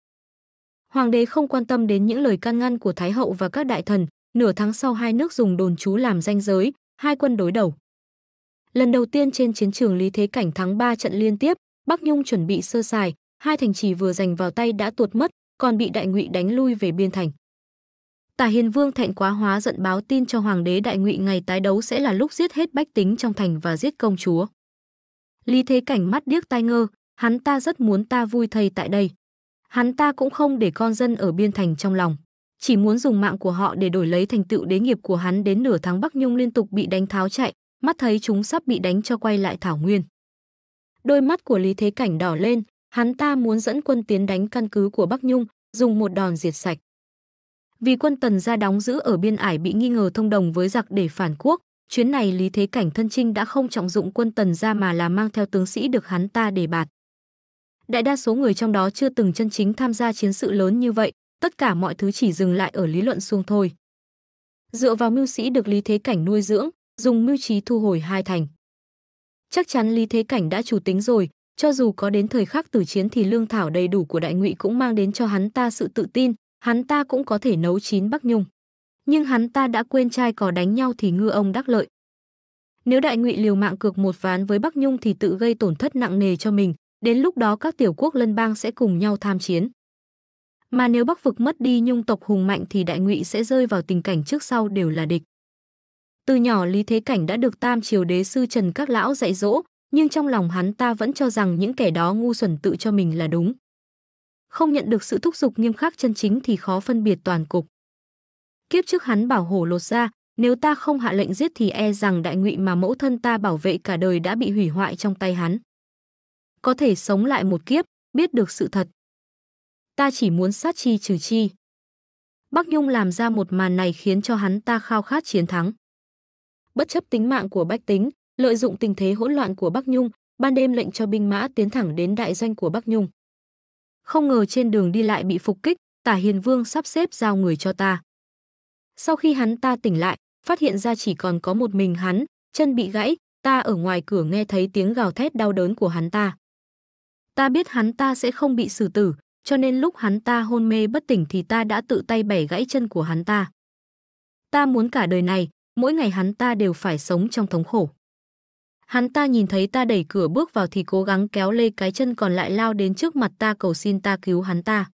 Hoàng đế không quan tâm đến những lời can ngăn của Thái hậu và các đại thần, nửa tháng sau hai nước dùng đồn trú làm danh giới, hai quân đối đầu. Lần đầu tiên trên chiến trường Lý Thế Cảnh thắng 3 trận liên tiếp, Bắc Nhung chuẩn bị sơ sài, hai thành trì vừa giành vào tay đã tuột mất, còn bị Đại Ngụy đánh lui về biên thành. Tả Hiền Vương thẹn quá hóa giận báo tin cho hoàng đế Đại Ngụy ngày tái đấu sẽ là lúc giết hết bách tính trong thành và giết công chúa. Lý Thế Cảnh mắt điếc tai ngơ, hắn ta rất muốn ta vui thầy tại đây. Hắn ta cũng không để con dân ở biên thành trong lòng chỉ muốn dùng mạng của họ để đổi lấy thành tựu đế nghiệp của hắn đến nửa tháng Bắc Nhung liên tục bị đánh tháo chạy, mắt thấy chúng sắp bị đánh cho quay lại Thảo Nguyên. Đôi mắt của Lý Thế Cảnh đỏ lên, hắn ta muốn dẫn quân tiến đánh căn cứ của Bắc Nhung, dùng một đòn diệt sạch. Vì quân Tần gia đóng giữ ở biên ải bị nghi ngờ thông đồng với giặc để phản quốc, chuyến này Lý Thế Cảnh thân trinh đã không trọng dụng quân Tần gia mà là mang theo tướng sĩ được hắn ta đề bạt. Đại đa số người trong đó chưa từng chân chính tham gia chiến sự lớn như vậy, tất cả mọi thứ chỉ dừng lại ở lý luận xuông thôi. Dựa vào mưu sĩ được Lý Thế Cảnh nuôi dưỡng, dùng mưu trí thu hồi hai thành. Chắc chắn Lý Thế Cảnh đã chủ tính rồi, cho dù có đến thời khắc tử chiến thì lương thảo đầy đủ của đại ngụy cũng mang đến cho hắn ta sự tự tin, hắn ta cũng có thể nấu chín Bắc Nhung. Nhưng hắn ta đã quên trai cò đánh nhau thì ngư ông đắc lợi. Nếu đại ngụy liều mạng cược một ván với Bắc Nhung thì tự gây tổn thất nặng nề cho mình, đến lúc đó các tiểu quốc lân bang sẽ cùng nhau tham chiến. Mà nếu Bắc vực mất đi nhung tộc hùng mạnh thì đại ngụy sẽ rơi vào tình cảnh trước sau đều là địch. Từ nhỏ Lý Thế Cảnh đã được Tam Triều Đế sư Trần Các lão dạy dỗ, nhưng trong lòng hắn ta vẫn cho rằng những kẻ đó ngu xuẩn tự cho mình là đúng. Không nhận được sự thúc giục nghiêm khắc chân chính thì khó phân biệt toàn cục. Kiếp trước hắn bảo hổ lột ra, nếu ta không hạ lệnh giết thì e rằng đại ngụy mà mẫu thân ta bảo vệ cả đời đã bị hủy hoại trong tay hắn. Có thể sống lại một kiếp, biết được sự thật ta chỉ muốn sát chi trừ chi. Bắc Nhung làm ra một màn này khiến cho hắn ta khao khát chiến thắng. Bất chấp tính mạng của Bách Tính, lợi dụng tình thế hỗn loạn của Bắc Nhung, ban đêm lệnh cho binh mã tiến thẳng đến đại doanh của Bắc Nhung. Không ngờ trên đường đi lại bị phục kích, Tả Hiền Vương sắp xếp giao người cho ta. Sau khi hắn ta tỉnh lại, phát hiện ra chỉ còn có một mình hắn, chân bị gãy, ta ở ngoài cửa nghe thấy tiếng gào thét đau đớn của hắn ta. Ta biết hắn ta sẽ không bị xử tử, cho nên lúc hắn ta hôn mê bất tỉnh thì ta đã tự tay bẻ gãy chân của hắn ta. Ta muốn cả đời này, mỗi ngày hắn ta đều phải sống trong thống khổ. Hắn ta nhìn thấy ta đẩy cửa bước vào thì cố gắng kéo lê cái chân còn lại lao đến trước mặt ta cầu xin ta cứu hắn ta.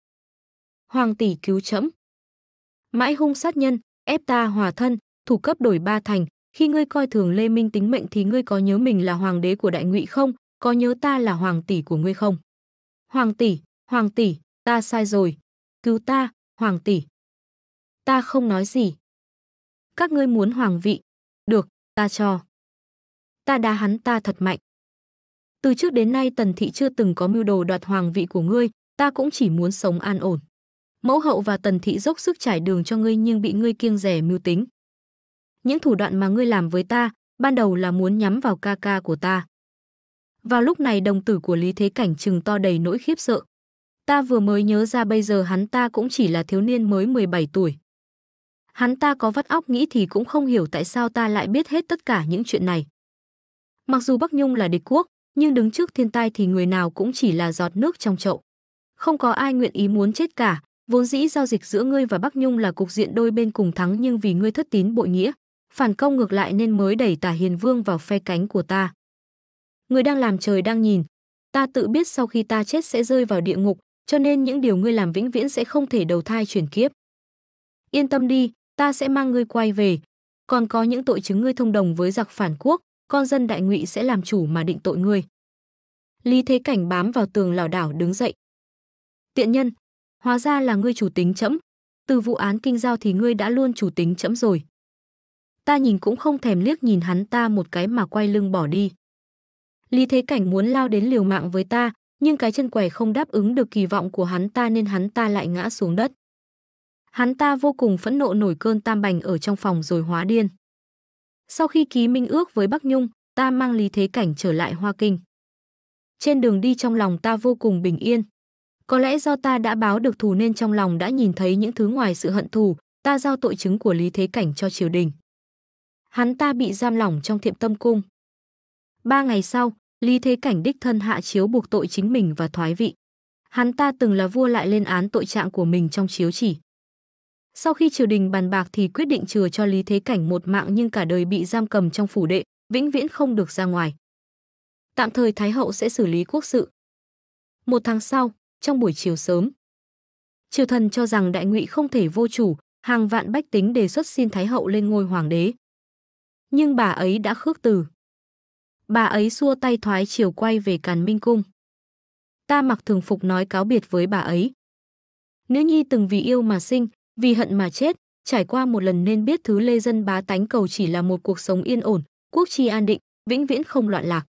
Hoàng tỷ cứu chấm. Mãi hung sát nhân, ép ta hòa thân, thủ cấp đổi ba thành. Khi ngươi coi thường Lê Minh tính mệnh thì ngươi có nhớ mình là hoàng đế của đại ngụy không? Có nhớ ta là hoàng tỷ của ngươi không? Hoàng tỷ, hoàng tỷ, Ta sai rồi. Cứu ta, hoàng tỷ. Ta không nói gì. Các ngươi muốn hoàng vị. Được, ta cho. Ta đá hắn ta thật mạnh. Từ trước đến nay tần thị chưa từng có mưu đồ đoạt hoàng vị của ngươi, ta cũng chỉ muốn sống an ổn. Mẫu hậu và tần thị dốc sức trải đường cho ngươi nhưng bị ngươi kiêng rẻ mưu tính. Những thủ đoạn mà ngươi làm với ta, ban đầu là muốn nhắm vào ca ca của ta. Vào lúc này đồng tử của Lý Thế Cảnh trừng to đầy nỗi khiếp sợ, Ta vừa mới nhớ ra bây giờ hắn ta cũng chỉ là thiếu niên mới 17 tuổi. Hắn ta có vắt óc nghĩ thì cũng không hiểu tại sao ta lại biết hết tất cả những chuyện này. Mặc dù Bắc Nhung là địch quốc, nhưng đứng trước thiên tai thì người nào cũng chỉ là giọt nước trong chậu. Không có ai nguyện ý muốn chết cả, vốn dĩ giao dịch giữa ngươi và Bắc Nhung là cục diện đôi bên cùng thắng nhưng vì ngươi thất tín bội nghĩa, phản công ngược lại nên mới đẩy Tả Hiền Vương vào phe cánh của ta. người đang làm trời đang nhìn, ta tự biết sau khi ta chết sẽ rơi vào địa ngục, cho nên những điều ngươi làm vĩnh viễn sẽ không thể đầu thai chuyển kiếp. Yên tâm đi, ta sẽ mang ngươi quay về. Còn có những tội chứng ngươi thông đồng với giặc phản quốc, con dân đại ngụy sẽ làm chủ mà định tội ngươi. Lý Thế Cảnh bám vào tường lảo đảo đứng dậy. Tiện nhân, hóa ra là ngươi chủ tính chẫm. Từ vụ án kinh giao thì ngươi đã luôn chủ tính chẫm rồi. Ta nhìn cũng không thèm liếc nhìn hắn ta một cái mà quay lưng bỏ đi. Lý Thế Cảnh muốn lao đến liều mạng với ta, nhưng cái chân què không đáp ứng được kỳ vọng của hắn ta nên hắn ta lại ngã xuống đất. Hắn ta vô cùng phẫn nộ nổi cơn tam bành ở trong phòng rồi hóa điên. Sau khi ký minh ước với Bắc Nhung, ta mang lý thế cảnh trở lại Hoa Kinh. Trên đường đi trong lòng ta vô cùng bình yên. Có lẽ do ta đã báo được thù nên trong lòng đã nhìn thấy những thứ ngoài sự hận thù, ta giao tội chứng của lý thế cảnh cho triều đình. Hắn ta bị giam lỏng trong thiệm tâm cung. Ba ngày sau, Lý Thế Cảnh đích thân hạ chiếu buộc tội chính mình và thoái vị. Hắn ta từng là vua lại lên án tội trạng của mình trong chiếu chỉ. Sau khi triều đình bàn bạc thì quyết định chừa cho Lý Thế Cảnh một mạng nhưng cả đời bị giam cầm trong phủ đệ, vĩnh viễn không được ra ngoài. Tạm thời Thái Hậu sẽ xử lý quốc sự. Một tháng sau, trong buổi chiều sớm, triều thần cho rằng đại ngụy không thể vô chủ, hàng vạn bách tính đề xuất xin Thái Hậu lên ngôi hoàng đế. Nhưng bà ấy đã khước từ bà ấy xua tay thoái chiều quay về Càn Minh Cung. Ta mặc thường phục nói cáo biệt với bà ấy. Nữ nhi từng vì yêu mà sinh, vì hận mà chết, trải qua một lần nên biết thứ lê dân bá tánh cầu chỉ là một cuộc sống yên ổn, quốc tri an định, vĩnh viễn không loạn lạc.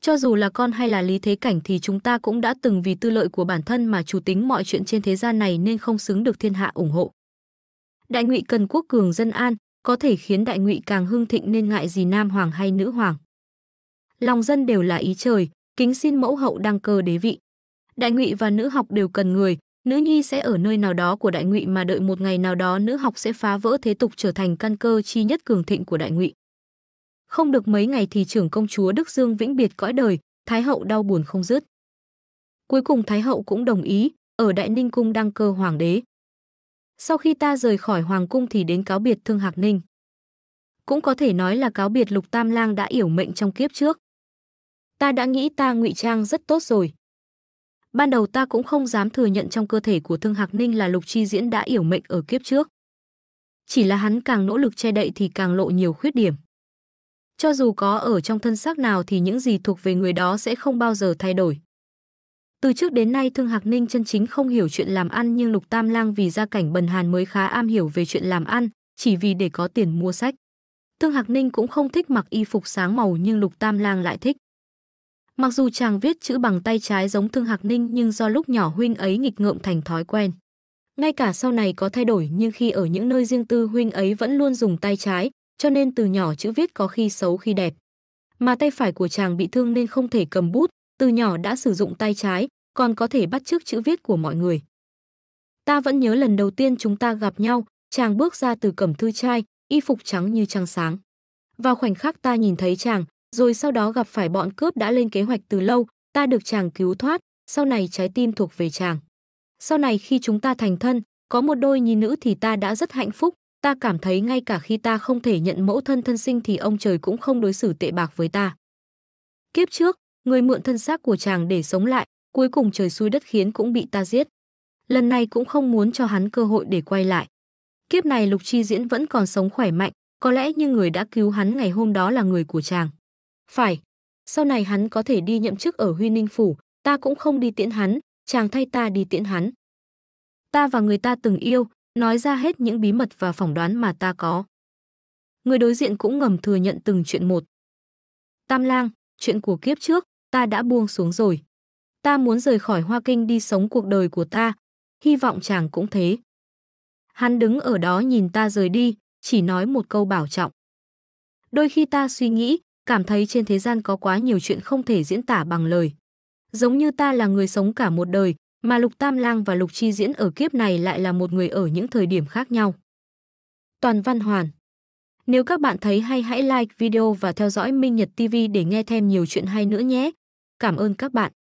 Cho dù là con hay là lý thế cảnh thì chúng ta cũng đã từng vì tư lợi của bản thân mà chủ tính mọi chuyện trên thế gian này nên không xứng được thiên hạ ủng hộ. Đại ngụy cần quốc cường dân an, có thể khiến đại ngụy càng hưng thịnh nên ngại gì nam hoàng hay nữ hoàng lòng dân đều là ý trời, kính xin mẫu hậu đăng cơ đế vị. Đại ngụy và nữ học đều cần người, nữ nhi sẽ ở nơi nào đó của đại ngụy mà đợi một ngày nào đó nữ học sẽ phá vỡ thế tục trở thành căn cơ chi nhất cường thịnh của đại ngụy. Không được mấy ngày thì trưởng công chúa Đức Dương vĩnh biệt cõi đời, thái hậu đau buồn không dứt. Cuối cùng thái hậu cũng đồng ý, ở Đại Ninh cung đăng cơ hoàng đế. Sau khi ta rời khỏi hoàng cung thì đến cáo biệt Thương Hạc Ninh. Cũng có thể nói là cáo biệt Lục Tam Lang đã yểu mệnh trong kiếp trước, ta đã nghĩ ta ngụy trang rất tốt rồi. Ban đầu ta cũng không dám thừa nhận trong cơ thể của Thương Hạc Ninh là Lục Chi Diễn đã yểu mệnh ở kiếp trước. Chỉ là hắn càng nỗ lực che đậy thì càng lộ nhiều khuyết điểm. Cho dù có ở trong thân xác nào thì những gì thuộc về người đó sẽ không bao giờ thay đổi. Từ trước đến nay Thương Hạc Ninh chân chính không hiểu chuyện làm ăn nhưng Lục Tam Lang vì gia cảnh bần hàn mới khá am hiểu về chuyện làm ăn, chỉ vì để có tiền mua sách. Thương Hạc Ninh cũng không thích mặc y phục sáng màu nhưng Lục Tam Lang lại thích. Mặc dù chàng viết chữ bằng tay trái giống Thương Hạc Ninh nhưng do lúc nhỏ huynh ấy nghịch ngợm thành thói quen. Ngay cả sau này có thay đổi nhưng khi ở những nơi riêng tư huynh ấy vẫn luôn dùng tay trái, cho nên từ nhỏ chữ viết có khi xấu khi đẹp. Mà tay phải của chàng bị thương nên không thể cầm bút, từ nhỏ đã sử dụng tay trái, còn có thể bắt chước chữ viết của mọi người. Ta vẫn nhớ lần đầu tiên chúng ta gặp nhau, chàng bước ra từ cẩm thư trai, y phục trắng như trăng sáng. Vào khoảnh khắc ta nhìn thấy chàng, rồi sau đó gặp phải bọn cướp đã lên kế hoạch từ lâu, ta được chàng cứu thoát, sau này trái tim thuộc về chàng. Sau này khi chúng ta thành thân, có một đôi nhi nữ thì ta đã rất hạnh phúc, ta cảm thấy ngay cả khi ta không thể nhận mẫu thân thân sinh thì ông trời cũng không đối xử tệ bạc với ta. Kiếp trước, người mượn thân xác của chàng để sống lại, cuối cùng trời xui đất khiến cũng bị ta giết. Lần này cũng không muốn cho hắn cơ hội để quay lại. Kiếp này Lục Chi Diễn vẫn còn sống khỏe mạnh, có lẽ như người đã cứu hắn ngày hôm đó là người của chàng. Phải, sau này hắn có thể đi nhậm chức ở Huy Ninh phủ, ta cũng không đi tiễn hắn, chàng thay ta đi tiễn hắn. Ta và người ta từng yêu, nói ra hết những bí mật và phỏng đoán mà ta có. Người đối diện cũng ngầm thừa nhận từng chuyện một. Tam lang, chuyện của kiếp trước, ta đã buông xuống rồi. Ta muốn rời khỏi Hoa Kinh đi sống cuộc đời của ta, hy vọng chàng cũng thế. Hắn đứng ở đó nhìn ta rời đi, chỉ nói một câu bảo trọng. Đôi khi ta suy nghĩ, cảm thấy trên thế gian có quá nhiều chuyện không thể diễn tả bằng lời. Giống như ta là người sống cả một đời, mà Lục Tam Lang và Lục Chi Diễn ở kiếp này lại là một người ở những thời điểm khác nhau. Toàn Văn Hoàn Nếu các bạn thấy hay hãy like video và theo dõi Minh Nhật TV để nghe thêm nhiều chuyện hay nữa nhé. Cảm ơn các bạn.